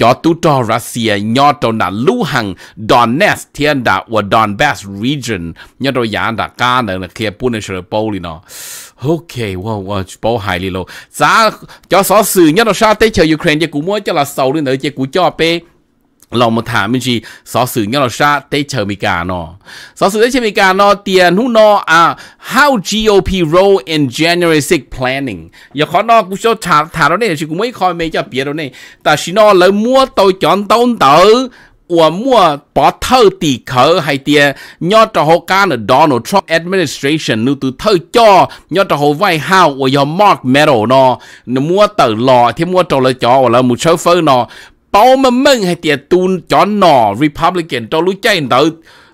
cho tu cho Russia nhỏ cho đã lưu hằng Donetsk thiên đã và Donbass region nhỏ cho yán đã cả nè là kia bún nè sờ bầu liền nó ok wow wow bầu hài liền lo giá cho số sự nhỏ cho sa tế chờ Ukraine chỉ cú mua cho là sầu đi nữa chỉ cú cho pe เรามาถามมินชีสอสื่อเงาชาเตเชอมิกาโนสอสื่อเตเชอมิกาโนเตียนหูนอ อ่า how GOP role in January 6 planning อย่าขอนอกูชอบถามถามเราเนี่ยชิกูไม่คอยไม่จะเปลี่ยนเราเนี่ยแต่ชินอเลยมัวตัวจอนต้นเต๋อว่ามั่วปอเทอร์ตีเขาให้เตียยอดจะหการดอนอทรัมป์แอดมินิสทรชันนูตัวเทอร์จ่อยอดจะหไว้ห้าวว่ายอมาร์กเมโรนอนมัวเต๋อหล่อที่มั่วจะเลยจ่อว่าเราหมุ่เชฟเฟอร์นอ bao mà mình hay tiệt tuôn cho nọ Republican cho lúc chạy tới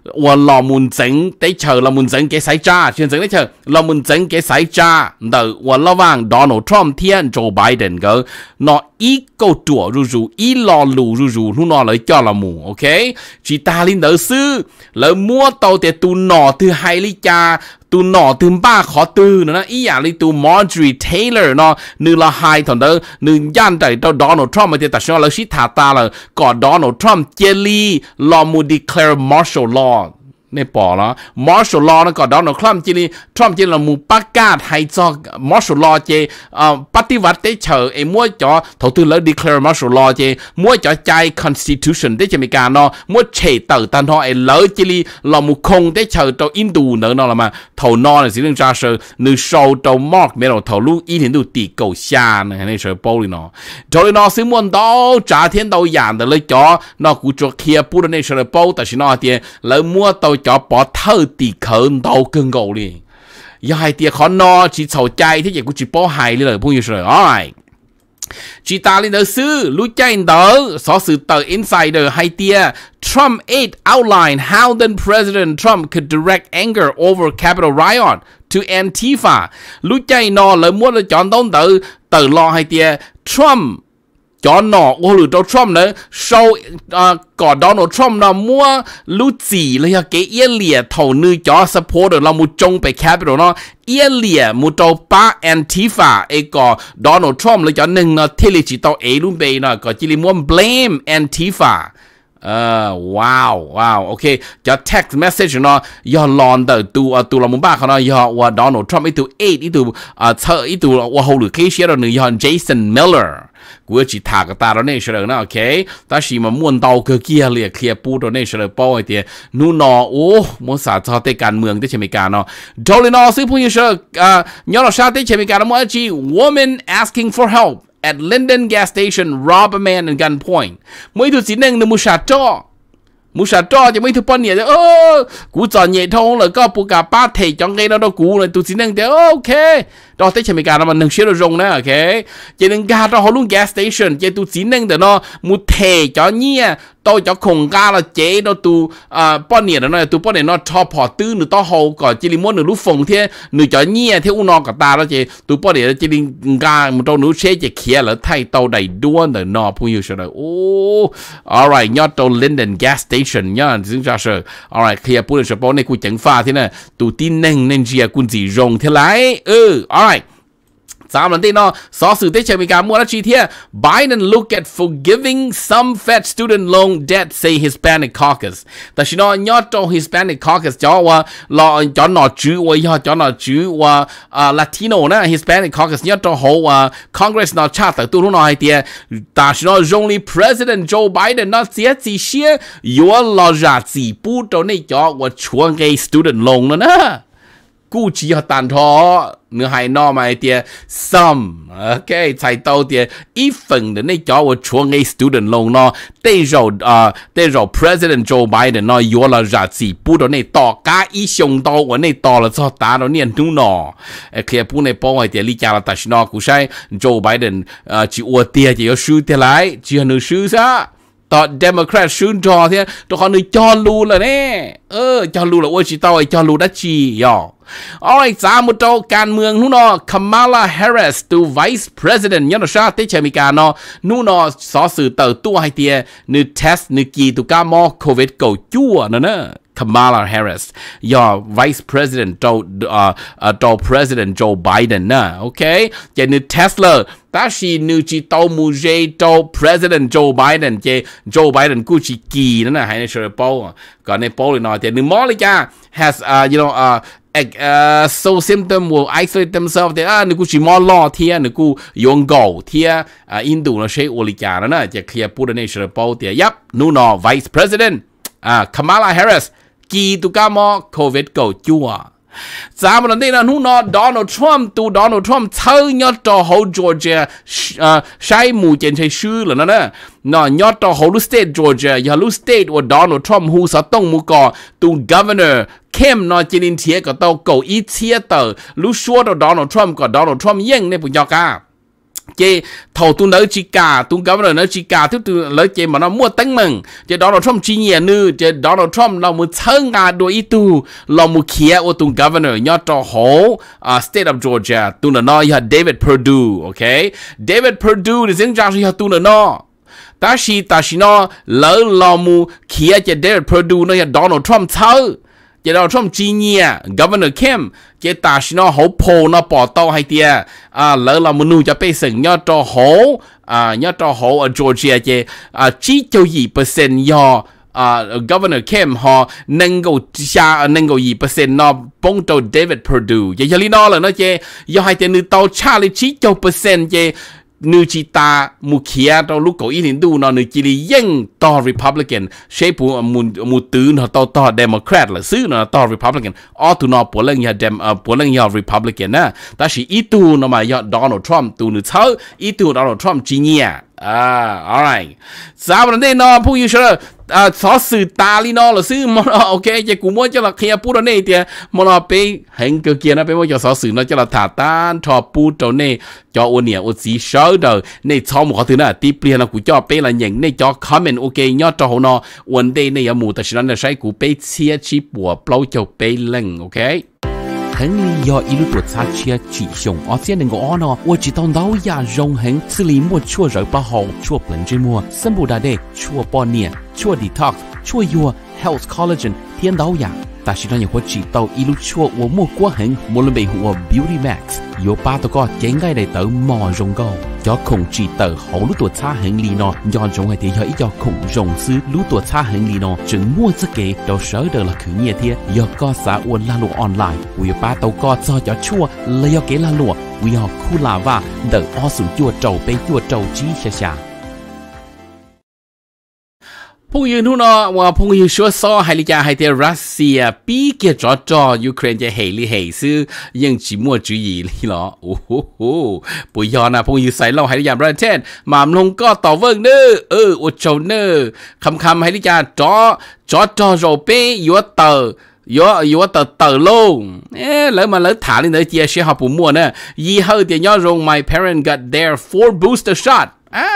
và lò muốn dẫn tới chờ lò muốn dẫn cái sai cha chuyên dẫn tới chờ lò muốn dẫn cái sai cha đợi và lò vàng Donald Trump thiên Joe Biden cơ nó ít câu chùa rù rù lù rù rù nó nó cho là mù ok chỉ ta lên đỡ mua tàu tiệt tu nọ thứ hai lý cha ูหนอตัวบ้าขอตือนะอีอย่างลีตูมอร์จีเทเลอร์เนาะนึงละไฮถอนเด้อนึงย่านใจ่ตัดอนัลด์ทรัมป์มาเจตัดชนเล้ชิถาตาเลยก่อนดอนัลด์ทรัมป์เจลีลอมูดีแคลร์ มาร์ชัลล์ในปอละมอสุลอนะก็ดอนคล่ำจีนี่ทอมจีนละมูปากาไทจอมอสุลอเจเอ่อปฏิวัติได้เฉอไอ้มั่วจอถูกตื่นแล้ว declare มอสุลอเจมั่วจอใจ constitution ได้จะมีการเนาะมั่วเฉยเต่อตันทอไอ้เลอจีนี่ละมูคงได้เฉอตัวอินดูเนาะเนาะละมาถูนอนสิเรื่องจ้าเชอหนึ่งโชว์ตัวมอกเมลถูลูกอีถึงดูตีเก่าชาเนี่ยในเชอปอลีเนาะโจลีเนาะซึ่งมันโตจ้าเทียนโตอย่างแต่เลยจอเนาะกูจะเคลียร์ปุ๊ดในเชอปอแต่ชินอเตียแล้วมั่วโต cho bỏ thơ tì khờ đầu cơn gầu liền giờ hai tia khó no chỉ sầu chay thế vậy cũng chỉ bỏ hài lên lời phong yêu rồi alright chỉ ta lên đỡ sư lũ chay so sự tờ insider hai tia Trump aid outlined how then President Trump could direct anger over Capitol riot to Antifa lũ chay no lời muốn là chọn tông tự tự lo hai tia Trump cho nó ô lù Donald Trump nữa sau à, có Donald Trump nó mua lũ chỉ là cái yên lìa thầu nữ cho support là một trong bị capital nó yên lìa một trâu ba Antifa ấy có Donald Trump là cho nên nó à, thế lịch chỉ tàu ấy luôn bị nó có chỉ là muốn blame Antifa Uh, à, wow, wow, ok. Cho text message nó, yo lon tờ tu uh, à, tu là muốn ba nó, yo wa Donald Trump itu eight itu uh, thợ itu wa hầu lửa kia rồi nữa, yo Jason Miller của chỉ thả cái ta đó này rồi nó ok ta chỉ mà muốn đầu cơ kia liền kia bu đó này rồi bao thì nu nó ô muốn xả cho tới cả mường tới chỉ mấy cả nó nó sư phụ như rồi nhớ là sao tới chỉ mấy cả nó chỉ woman asking for help at Linden gas station rob a man at gunpoint mấy thứ gì nên nó mua xả cho mu sa cho cho mấy thứ bận nhẹ ơ cú trò nhẹ thông là có bu cả ba thể cho ngay đó đó cú này tụi chỉ năng thế ok đó tới chemi cả nó mà nâng xíu rong nè ok chỉ nâng ga đó họ luôn gas station chỉ tu chỉ nâng để nó mu thẻ cho nhia à. tôi cho khủng ga là chế nó tu à bọn nè nó tu bọn nè nó cho họ tư nữa to hậu có chỉ li muốn nửa lúc phòng thế nửa cho nhia à, thế u nó cả ta đó chỉ tu bao nè chỉ li ga một trong nửa xe chỉ kia là thay tàu đầy đua để nó phu yêu rồi ô alright nhớ tàu Linden gas station nhớ chúng ta sợ alright kia phu được sợ bọn này cũng chẳng pha thế nè tu tin nâng nên gì cũng gì rong thế lại ừ alright sau nó Biden look at forgiving some Fed student loan debt say Hispanic Caucus. Ta chỉ nói cho Hispanic caucus cho cho cho lo 叫我老叫哪主我要叫哪主我啊 à, Latino 呢 Hispanic caucus cho 要做好啊 à, Congress nói nói Ta chỉ only President Joe Biden sẽ chỉ chỉ lo cho cho cái student loan nè, cú chỉ họ tàn 了呢，估计要单他。你还拿买点 some，OK，、okay, 才到点一分的，你叫我出个 student loan 呢？对着啊，对着 President Joe Biden 呢，有了日子，不到你到家一想到我你到了之后打到你头脑，哎，可以不能帮我点理解了，但是呢，估计 Joe Biden 啊，就我爹就要输得来，就能输噻。ต่อเดโมแครตชื่นจอเทียตัวคนนึงจอรูเลยเนี่ยเออจอรูเลยว่าชิตาวไอจอรูดัชชีย่อ Alright, za một trâu can mương nu Kamala Harris tu Vice President nhớ nó sa tế chơi mi cả nó nu nó xó sự tờ tu hai tia nữ test nữ kỳ tu ca mo COVID cầu chua nó nữa Kamala Harris, your Vice President Joe uh, uh, Joe President Joe Biden nè, ok? Chế nữ Tesla, ta chỉ nữ chỉ tàu mù dê Joe President Joe Biden, chế Joe Biden cũng chỉ kỳ nè, hay là sure bao, còn này bao thì nói chế nữ Monica has uh, you know uh, like, uh, so symptom will isolate themselves thì à nếu chi mò lo thì à nếu dùng gạo thì à in đủ nó sẽ uli cả nó nè chỉ clear à put the nation report thì yep nu no vice president à Kamala Harris kỳ tụ cá mò covid cầu chua 咱们的那人弄 Donald Trump 都 Donald Trump 操你到好 Georgia 呃，谁目前才输了呢？那你到好 ờ, State Georgia，要 State 我 Donald Trump 胡说动木个，都 Governor。Kim nói chỉ nên thiệt cả tàu cầu ít thiệt tờ lúc xua Donald Trump có Donald Trump yên nên bụi nhau cả chế thầu tu nỡ chỉ cả tu gấm rồi nỡ chỉ cả thứ tu lấy chế mà nó mua tăng mừng chế donald trump trong chi nhẹ nư chế đó là à là một thân à đôi ít tu là một kia ở tu governor nhớ cho hố à state of Georgia tu là nó là David Perdue ok David Perdue thì dính ra thì tu là nó ta chỉ ta chỉ nó lỡ là một kia chế David Perdue nó là Donald Trump thôi Giờ đó trong chi nhia governor Kim chế ta xin nó hậu phô nó bỏ tàu hay tia à lỡ là mình nuôi cho bây giờ nhớ cho hậu à nhớ cho hậu ở Georgia chế à chỉ cho gì percent do à governor Kim họ nâng cầu cha nâng cầu gì phần nó bông cho David Perdue chế giờ lý nó là nó chế do hai tên nữ tàu Charlie chỉ cho percent chế นูจิตามุเคียตอลูกเกอีลินดูนอนูจิลียั่งต่อริพับลิกันเชปูมนมูตื่นต่อต่อเดโมแครตหรือซื้อนอต่อริพับลิกันออตุนอปวเร่งยาเดมปวเร่งยาริพับลิกันนะแต่ชีอีตูนอมายาดอนอทรัมตูนูเช้าอีตูดอนอทรัมจีเนียอ่า alright สามประเด็นนอผู้ยูชเชอร์ à xó sự ta li nó ok chứ cũng muốn cho là khi pu đó này thì mà nó bị kia nó bị muốn cho xó sự nó cho là thả tan cho pu trâu này cho ô nè ô gì sớ đời này sau một thứ nữa tiếp liền là cũng cho bị là nhận này cho comment ok nhớ cho hồ nó vấn đề này ở mù ta sẽ nói sai cũng bị chia chi bùa bao cho bị lần ok 很利要一路多擦车去上，而且能够安呢，我知道老亚容很吃力莫错人不好，错本之莫，生不大的错半年。chua detox chua your health collagen thiên đau ya dạ. ta chỉ nói hoa chỉ tàu ilu chua của mua quá hình mua lên bị beauty max yo tao có chén gai này tớ mò rồng gò cho khổng chỉ tờ hậu lũ tuổi xa hình lì nọ do rồng hay thế giới do khổng rồng sư lũ tuổi xa hình lì nọ chứng mua sức kế đầu sớ đờ là khử nhẹ thiê do xã uôn la lụa online quý tao có cho cho chua la lụa quý họ khu là và đỡ o sủng chua trầu bên chua trầu chi xa xa พงยืนหุ่นอว่าพงยืนชัวซอไฮลิกาไฮเตรัสเซีย ปีเกีจอจอยูเครนจะเฮลิเฮซื้อยังจีมัวจุยลีเหรอโอ้โหปุยอนะพงยืนใส่เราไฮลิกาประเทศมามลงก็ต่อเวิร์กเนอเอออดโจเนอร์คำคำไฮลิกาจอจอจอโรเปยยัวเตอร์ยอยอตเตอลงเอ๊ะแล้วมาแล้วถามเลยเนเจียเชียหาปุ่มมัวเนยี่ห้อเดียยอรง my parent got their four booster shot อ่า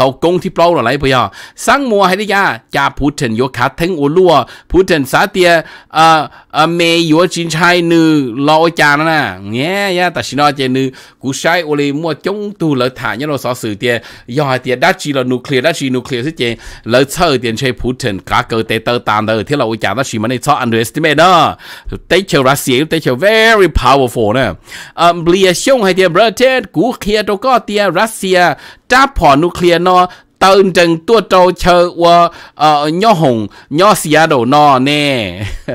tàu công ที่เปล่าอะไรปะยาสังมัวให้ได้ยาจะพูดถึงโยคะทั้งอุลัวพูดถึงสาเตียเอ่อ à mẹ yếu chín chai nữ lo cha nó nè nghe, ya ta xin nói chê nữ cú sai ô lì mua chống tu lỡ thả nhớ lo xó sự tiền do tiền đắt chỉ là nuclear đắt chỉ nuclear thế chê lỡ sợ tiền chơi Putin cả cơ tế tơ tàn tờ thế là ô cha nó chỉ mà này cho underestimate đó tế chiều Russia tế chiều very powerful nè à blia xong hay tiền brother cú kia đâu có tiền Russia đáp họ nuclear tơn trần tua trâu chờ qua ờ nhỏ hồng nhỏ xia nọ nè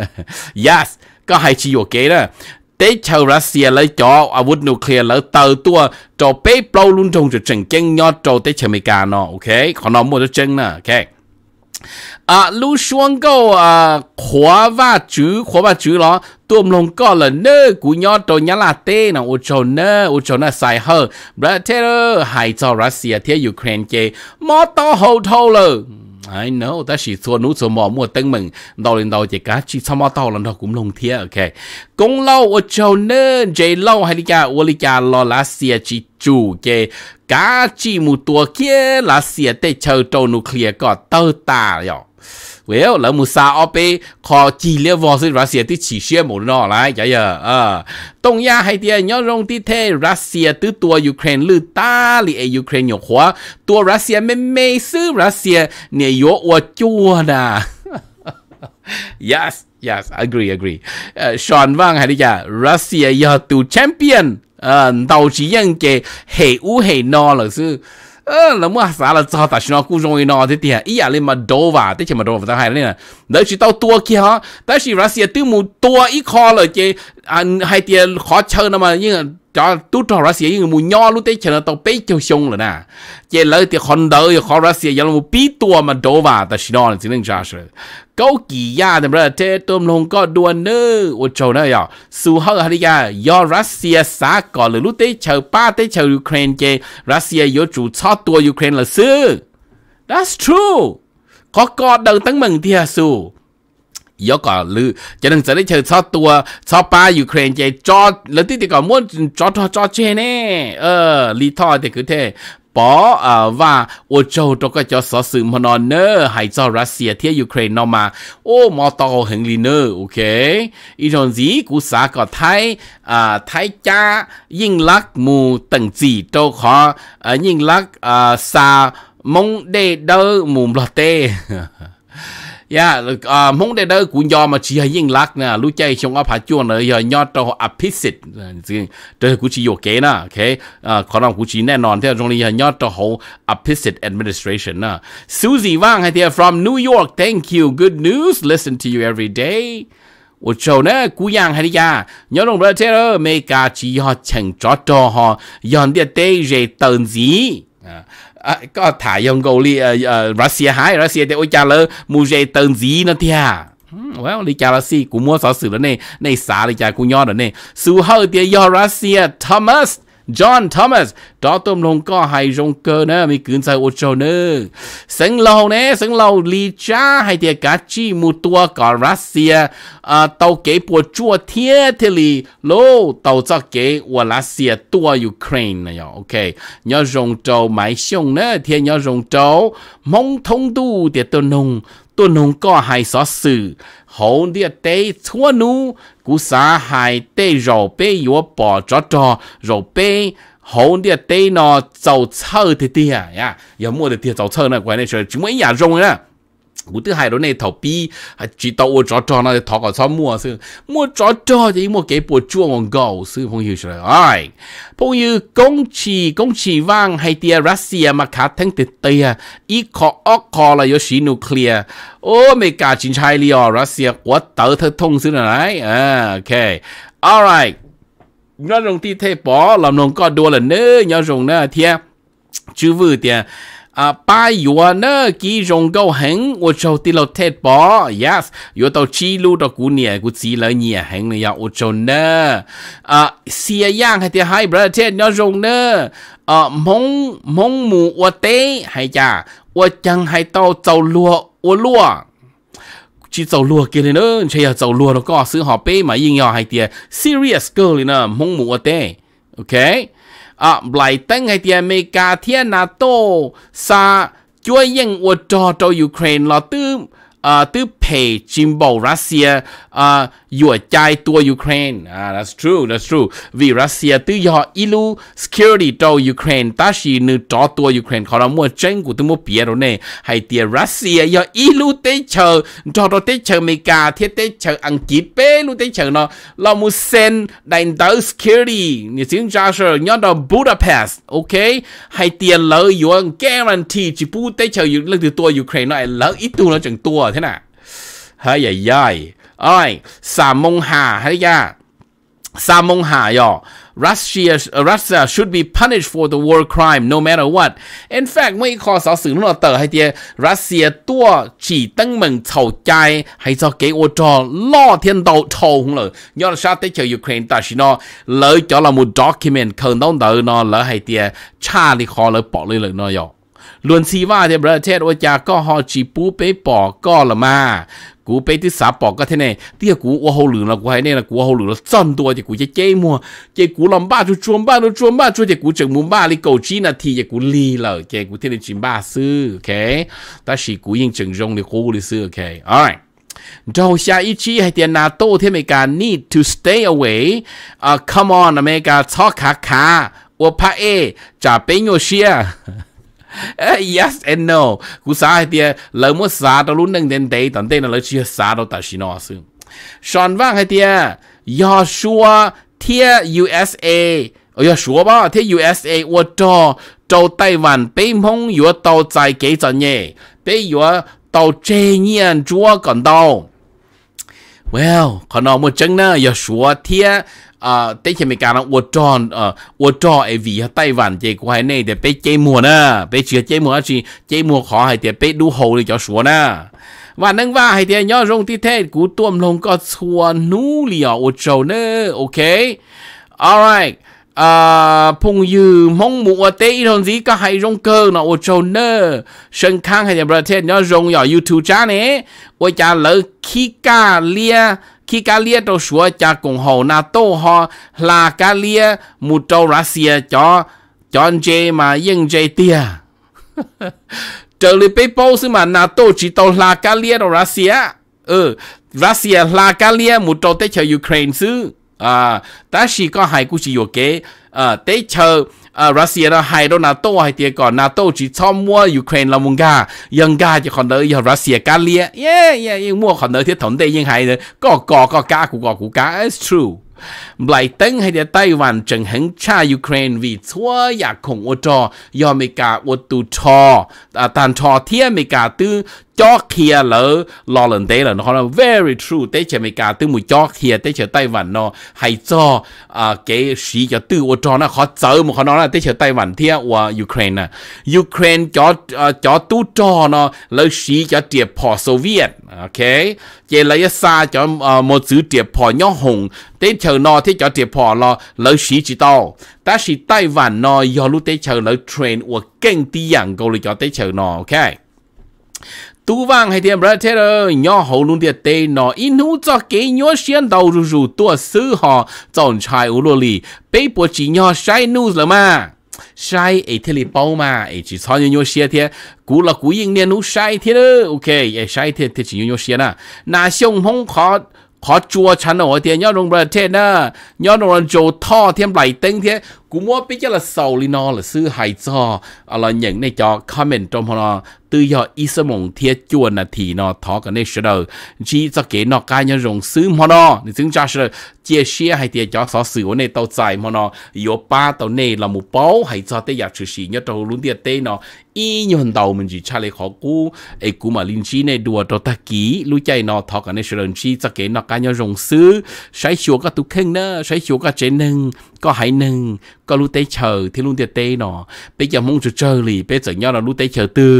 yes có hai chi vô kế đó tế chào Russia lấy cho à vút nuclear lấy tờ tua trâu bế bao luôn trong trường trình chân nhỏ trâu tế chào Mỹ nọ, nó ok còn nó mua cho chân nè ok à lũ xuống câu à khóa và chữ khóa và chữ đó tụm lòng có là nơ cú nhỏ trò nào ô nơ ô trò nơ xài hơ bà Russia thế Ukraine kê mó to hậu I know, ta chỉ xua nút xua mò mua tên mừng Đầu lên đầu chỉ cá chỉ sao mò tàu lần đầu cũng lông thia, ok Công lâu ở châu nơ, dây lâu hay đi cả Ua đi cả lo lá xìa chỉ chủ kê Cá chỉ mù tùa kia lá xìa tê chờ trâu nụ khlia có tơ tà rồi เวลเราวมูซาออปไปขอจีเลวอสิรัสเซียที่ฉีเชี่ยหมดนอละยะยะเออตรงยาให้เดียย้อนลงที่เทรัสเซียตื้อตัวยูเครนลือตาหรือไอยูเครนหยกหัวตัวรัสเซียไม่ไม่ซื้อรัสเซีย เนี่ยโยอวจัวนะ yes yes agree agree เออชอนว่างให้ดียรัสเซียยอดตัวแชมเปี้ยนเออเดาจียังเกเหฮอูเหฮนอหรืซื้อ ờ là mua là cho ta xin cũng rồi nó thế thì ý à lên mà đồ và thế mà đồ và ta hay nên là đấy chỉ tao tua kia ha, đó chỉ ra xe tiêu mù tua ít kho là chỉ อันไฮเตียขอเชิญมายิ่งจอตู้ดอรัสเซียยิ่งมูย่อรู้ไดเชนะต้อง๊ปเจ้าชงเลยนะเจเลยเตียคอนเดอร์ขอรัสเซียยังมูปีตัวมาโดว่าแต่ชินอนสิ่งหนึ่งชาเชลเกากี่ยาแต่เมื่อเจตวมลงก็ดวนเนออุจโจนะยสู่เฮาฮริยายอรัสเซียสาก่อนหรือรู้ได้เชอป้าเต้เชอยูเครนเจรัสเซียยจู่ชอบตัวยูเครนหรือซื้อ that's true ขอกอดเดินตั้งมึงเทียสู่ยก็ลือจะนึงจะได้เชิญชอบตัวชอบป้ายูเครนใจจอดแล้วที่ติดก่อนม้วน จอดจอดเชนเน่เออลีทอเด็กคือเทปออ่าว่า โอโจตัวก็จะสอสื่อมนอนเนอร์หายจอรัสเซียเที่ยยูเครนนอมา โอ้มอตอเฮงลีเนอร์โอเค อีจอนสีกูสาก็ไทยอ่าไทยจ้ายิ่งลักมูตังจีโตขออ่ายิ่งลักอ่าซามงเดเดอร์มุมลอเต้呀，啊，蒙得到古鸟嘛，只系英 lạc 呢，路在上我爬住呢，要鸟到阿皮斯，这这古只有给呢，OK，啊，可能古只แน่นอนที่ตรงนี้鸟到好 opposite administration นะ Susie Wang ให้ที่ from New York thank you good news listen to you every day 我做呢，古样系啲呀，有龙不车咯，美加只要请咗咗嗬，人哋对人等子啊。à, có thả dòng gầu li à, à, Russia hai Russia thì ôi cha lơ mua dây tên gì nó thì à well li cha là si cũng mua sở sự đó nè này xả li cha cũng nho đó nè sự hơi thì do Russia Thomas John Thomas đó tôm lông có hay rong cơ nè mi cứng sai ô châu nè sân lâu nè sân lâu li cha hay tiệt cá chi mu tua cả Russia à tàu kế bộ chua thiên thế li lô tàu cho kế của Russia tua Ukraine nè, à, ok nhớ rong châu Mai xong nè thiên nhớ rong châu mong thông tu tiệt tôm nông tôi nông có hai xó sự hậu địa tế chúa nu cú xã hai tế rầu bê yếu bỏ cho trò rầu bê hậu địa tế nó giàu thơ thì tìa ya à, giờ mua được tiền giàu thơ này quay này rồi chúng mấy nhà rong nữa cú thứ hai đó này thầu bi chỉ tàu ô chó nó thọ cả sao mua sư mua chó chó thì mua cái bộ chua ngon gạo sư phong hiểu rồi phong hiểu công chỉ công chỉ vang hay tia Russia mà khá thăng tịt tây à ít khó ốc khó là yếu Russia quá tớ thơ thông sư này à, ok alright nó rồng ti thế bỏ làm nông có đua là nữa nhau rồng nữa thiệt chứ vừa tiền à ba yếu nữa kỹ dùng câu hứng ô châu tí lâu thét bỏ yes yếu tàu chi lưu đó cú nè cú chỉ lời nhẹ hứng này ô châu nữa à xìa yang hay thì hai brother thét nó dùng nữa à mong mong mù ô tế hay chả ô chẳng hay tao tàu lúa ô lúa chỉ tàu lúa kia này nữa chỉ là tàu nó có sự họ bê mà yên nhỏ hay thì serious girl này nè mong mù ô tế okay à lại tăng ngày tiền Mỹ cả thiên NATO sa chúa yên ở cho Ukraine là tư à tư 陪进步 Russia 啊，อยู่ใจตัว Ukraine อ่า that's true that's true วิ Russia ตัวยออีลู security ตัว Ukraine แต่ชีนึกจ่อตัว Ukraine เขาเรามัวเจงกูตัวมัวเปียรู้เนี่ยให้เตีย Russia ยออีลูเตเชอร์จ่อตัวเตเชอร์เมกาเทเตเชอร์อังกฤษเป้ลูเตเชอร์เนาะเรามัวเซนดันเตอร์ security นี่สิ่งจ้าเชอร์ย้อนตัว Budapest โอเคให้เตียเลยอยู่ guarantee จิปูเตเชอร์อยู่เรื่องตัว Ukraine เนาะแล้วอีตัวเราจังตัวเท่าน่ะ Hayayay. Alright, Samonha. Hayaya. Samonha, y'all. Russia, Russia should be punished for the war crime no matter what. In fact, mấy khó sáu sử nó tờ hay tia Russia tua chỉ tăng mừng thầu chai hay cho cái ô trò lo thiên đầu thầu không lỡ. Do là sao tới chờ Ukraine ta chỉ nó lỡ cho là một document cần đóng tờ nó lỡ hay tia cha thì khó lỡ bỏ lỡ lỡ nó rồi. ลวนซีว่าเทประเทศโอจาก็ฮอจีปูไปปอกก็ละมา กูไปที่สาปอกก็เท่เนีเตี้ยกูว่าเขาหลือละกูให้เนี่ยละกูว่าเขาหลือละซ่อนตัวจะกูจะเจ๊มัวเจ๊กูลำบ้าชุชวนบ้าชุชวนบ้าช่วยเจ๊กูจังมุมบ้าลิโกชีนาทีเจะกูลีเลยเจ๊กูเท่เนีจิมบ้าซื้อโอเคแต่สิกูยิ่งจังจงเลยกูเลยซื้อโอเค alright าวชาอิชิให้เตียนนาโต้เทมิกา need to stay away อ่า come on อเมริกาชอกขาขาว่าพระเอจะเป็นโยเชีย Eh, yes and no cú sa tia lỡ mua sa đó luôn nâng đến đây tận đây là lỡ chia sa đó ta xin nó sư Sean Wang hay tia Joshua tia USA ở Joshua ba tia USA ở đó châu Taiwan Loan bên phong yếu tàu tại kỹ trận nhé bây giờ tàu chế nhiên chúa còn đâu Well, còn nó một chân nữa Joshua tia ờ uh, tế chế mình cả nó uo tròn ờ uo trò ấy vì tay vạn chế của hai này để bé chế mùa nè bé chưa chế mùa chỉ chế mùa khó hay để bé đu hầu để cho xuống nè và nâng va hay để nhớ rong tít thế cú tuom lông có xua nú liò uo trâu nè ok alright à ờ, phong dư mong muốn ở tây thôn gì có hay rong cơ nó ở chỗ nè sân khang hay để bờ thế nó rong ở youtube cha nè ôi cha lỡ khi ca lia khi cá lia đâu sủa cha cùng hồ na tô ho là cá lia một trâu ra xìa cho cho anh chê mà yên chê tia trở lại bê bô xứ mà na tô chỉ tàu là cá lia đâu ra xìa ừ ra xìa là cá lia một trâu tới cho Ukraine xứ à chỉ có hai cũng chỉ yếu kế à tế chờ à, NATO hai tiền còn NATO chỉ cho mua Ukraine là mông gà dân chỉ còn đỡ giờ Russia cá còn đỡ thiết thống tây dân hai nữa có có có cá cũng có cũng it's true บไลตังให้เดไต้หวันจึงหึงชายูเครนวีทัวอยากคองอจอยอเมกาอุตุทอตันทอเทียเมกาตือจอกเคียเลอลอเลนเดลนะครับ very true เตชเมกาตื้อมุจอกเคียเตชไต้หวันเนาะให้จออ่าเกสีจะตื้ออุจอนะขอเจอมขอนอนะเตชไต้หวันเทียวยูเครนนะยูเครนจอจอตู้จอเนาะแล้วสีจะเตียบพอโซเวียตโอเคเจรยาซาจอมอ่ื้อเตียบพอย่อหง tế chờ nó thế cho tiệp họ lo lỡ sĩ chỉ to ta sĩ tai và nó do lúc tế chờ lỡ train của kênh tí dạng câu lời cho tế chờ nó ok tu vang hay tiệm brother ơi nhỏ hậu luôn tiệt tê nó in hú cho kế nhỏ xiên đầu rù rù tua sư họ chọn trai u lô lì bê bộ chỉ nhỏ sai news là mà sai ấy thế li bao mà ấy chỉ sao nhau nhau xia thế cú là cú yên niên nú sai thế đó ok ấy sai thế thế chỉ nhau nhau xia nà nà xong không khó ขอจัวฉันหน่อยเทียนย้อนลงประเทศนะย้อนลงโจท่อเทียมไหลเต็งเทีย cũng muốn biết là sau li nó là sư hay cho à, là những này cho comment trong họ từ giờ ý sơ mộng thiết chuồn là thì nó thọ cái này sơ đầu chỉ cho cái nó cái nhân dùng sư mà nó thì chúng ta sẽ chia sẻ hay thì cho sở sử này tàu dài mà nó yếu ba tàu này là một bao hay cho tới giờ trừ sĩ nhớ tàu luôn tiền tê nó ý như đầu mình chỉ trả lời khó cú ấy cú mà linh chi này đùa cho ta ký lúc chạy nó thọ cái này sơ đầu chỉ cho cái nó cái nhân dùng sư sai chúa các tu khen nữa sai chúa cả chế năng ก็หายหนึ่งก็รู้เตเชอร์ที่ลุงเตเต้เนาะเป๊กยังมุ่งจะเจอหลีเป๊กจะย้อนเรารู้เตเชอร์ตื้อ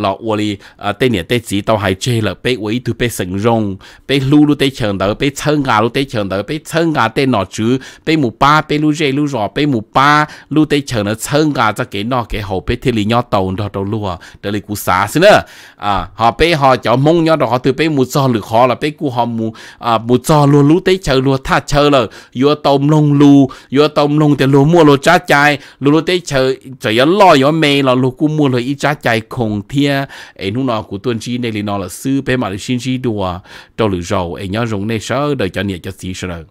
หลอกอวลีเออเตเนี่ยเตจีต่อหายเจเลยเป๊กไว้ถือเป๊กสังรงเป๊กรู้รู้เตเชอร์เด้อเป๊กเชิงการู้เตเชอร์เด้อเป๊กเชิงกาเตหนอจื้อเป๊กหมู่ป้าเป๊กรู้เจรู้รอเป๊กหมู่ป้ารู้เตเชอร์เนาะเชิงกาจะเก๋นอเก๋หอบเป๊กเทลีย้อนตอนดอตลัวเดลีกูสาสิเนอะอ่าหอเป๊กหอเจ้ามุ่งย้อนดอกหอถือเป๊กหมู่จอหรือคอละเป๊กกูหอหมู่อ่าหมู่จอลัวรู้เตเชอร์ลัวท่าเชอร์เลยยัวตมลงลูยั lúa tôm luôn thì lúa mua lúa trái trái lúa tới chơi chờ yếu lo yếu mê là lúa cũng mua lúa ít trái trái khổng thia ấy lúc nào của tuần chi này thì nó là sư bé mà là xin chi đùa cho lúa rầu ấy nhớ rồng này sợ đời cho nhiệt cho xí sợ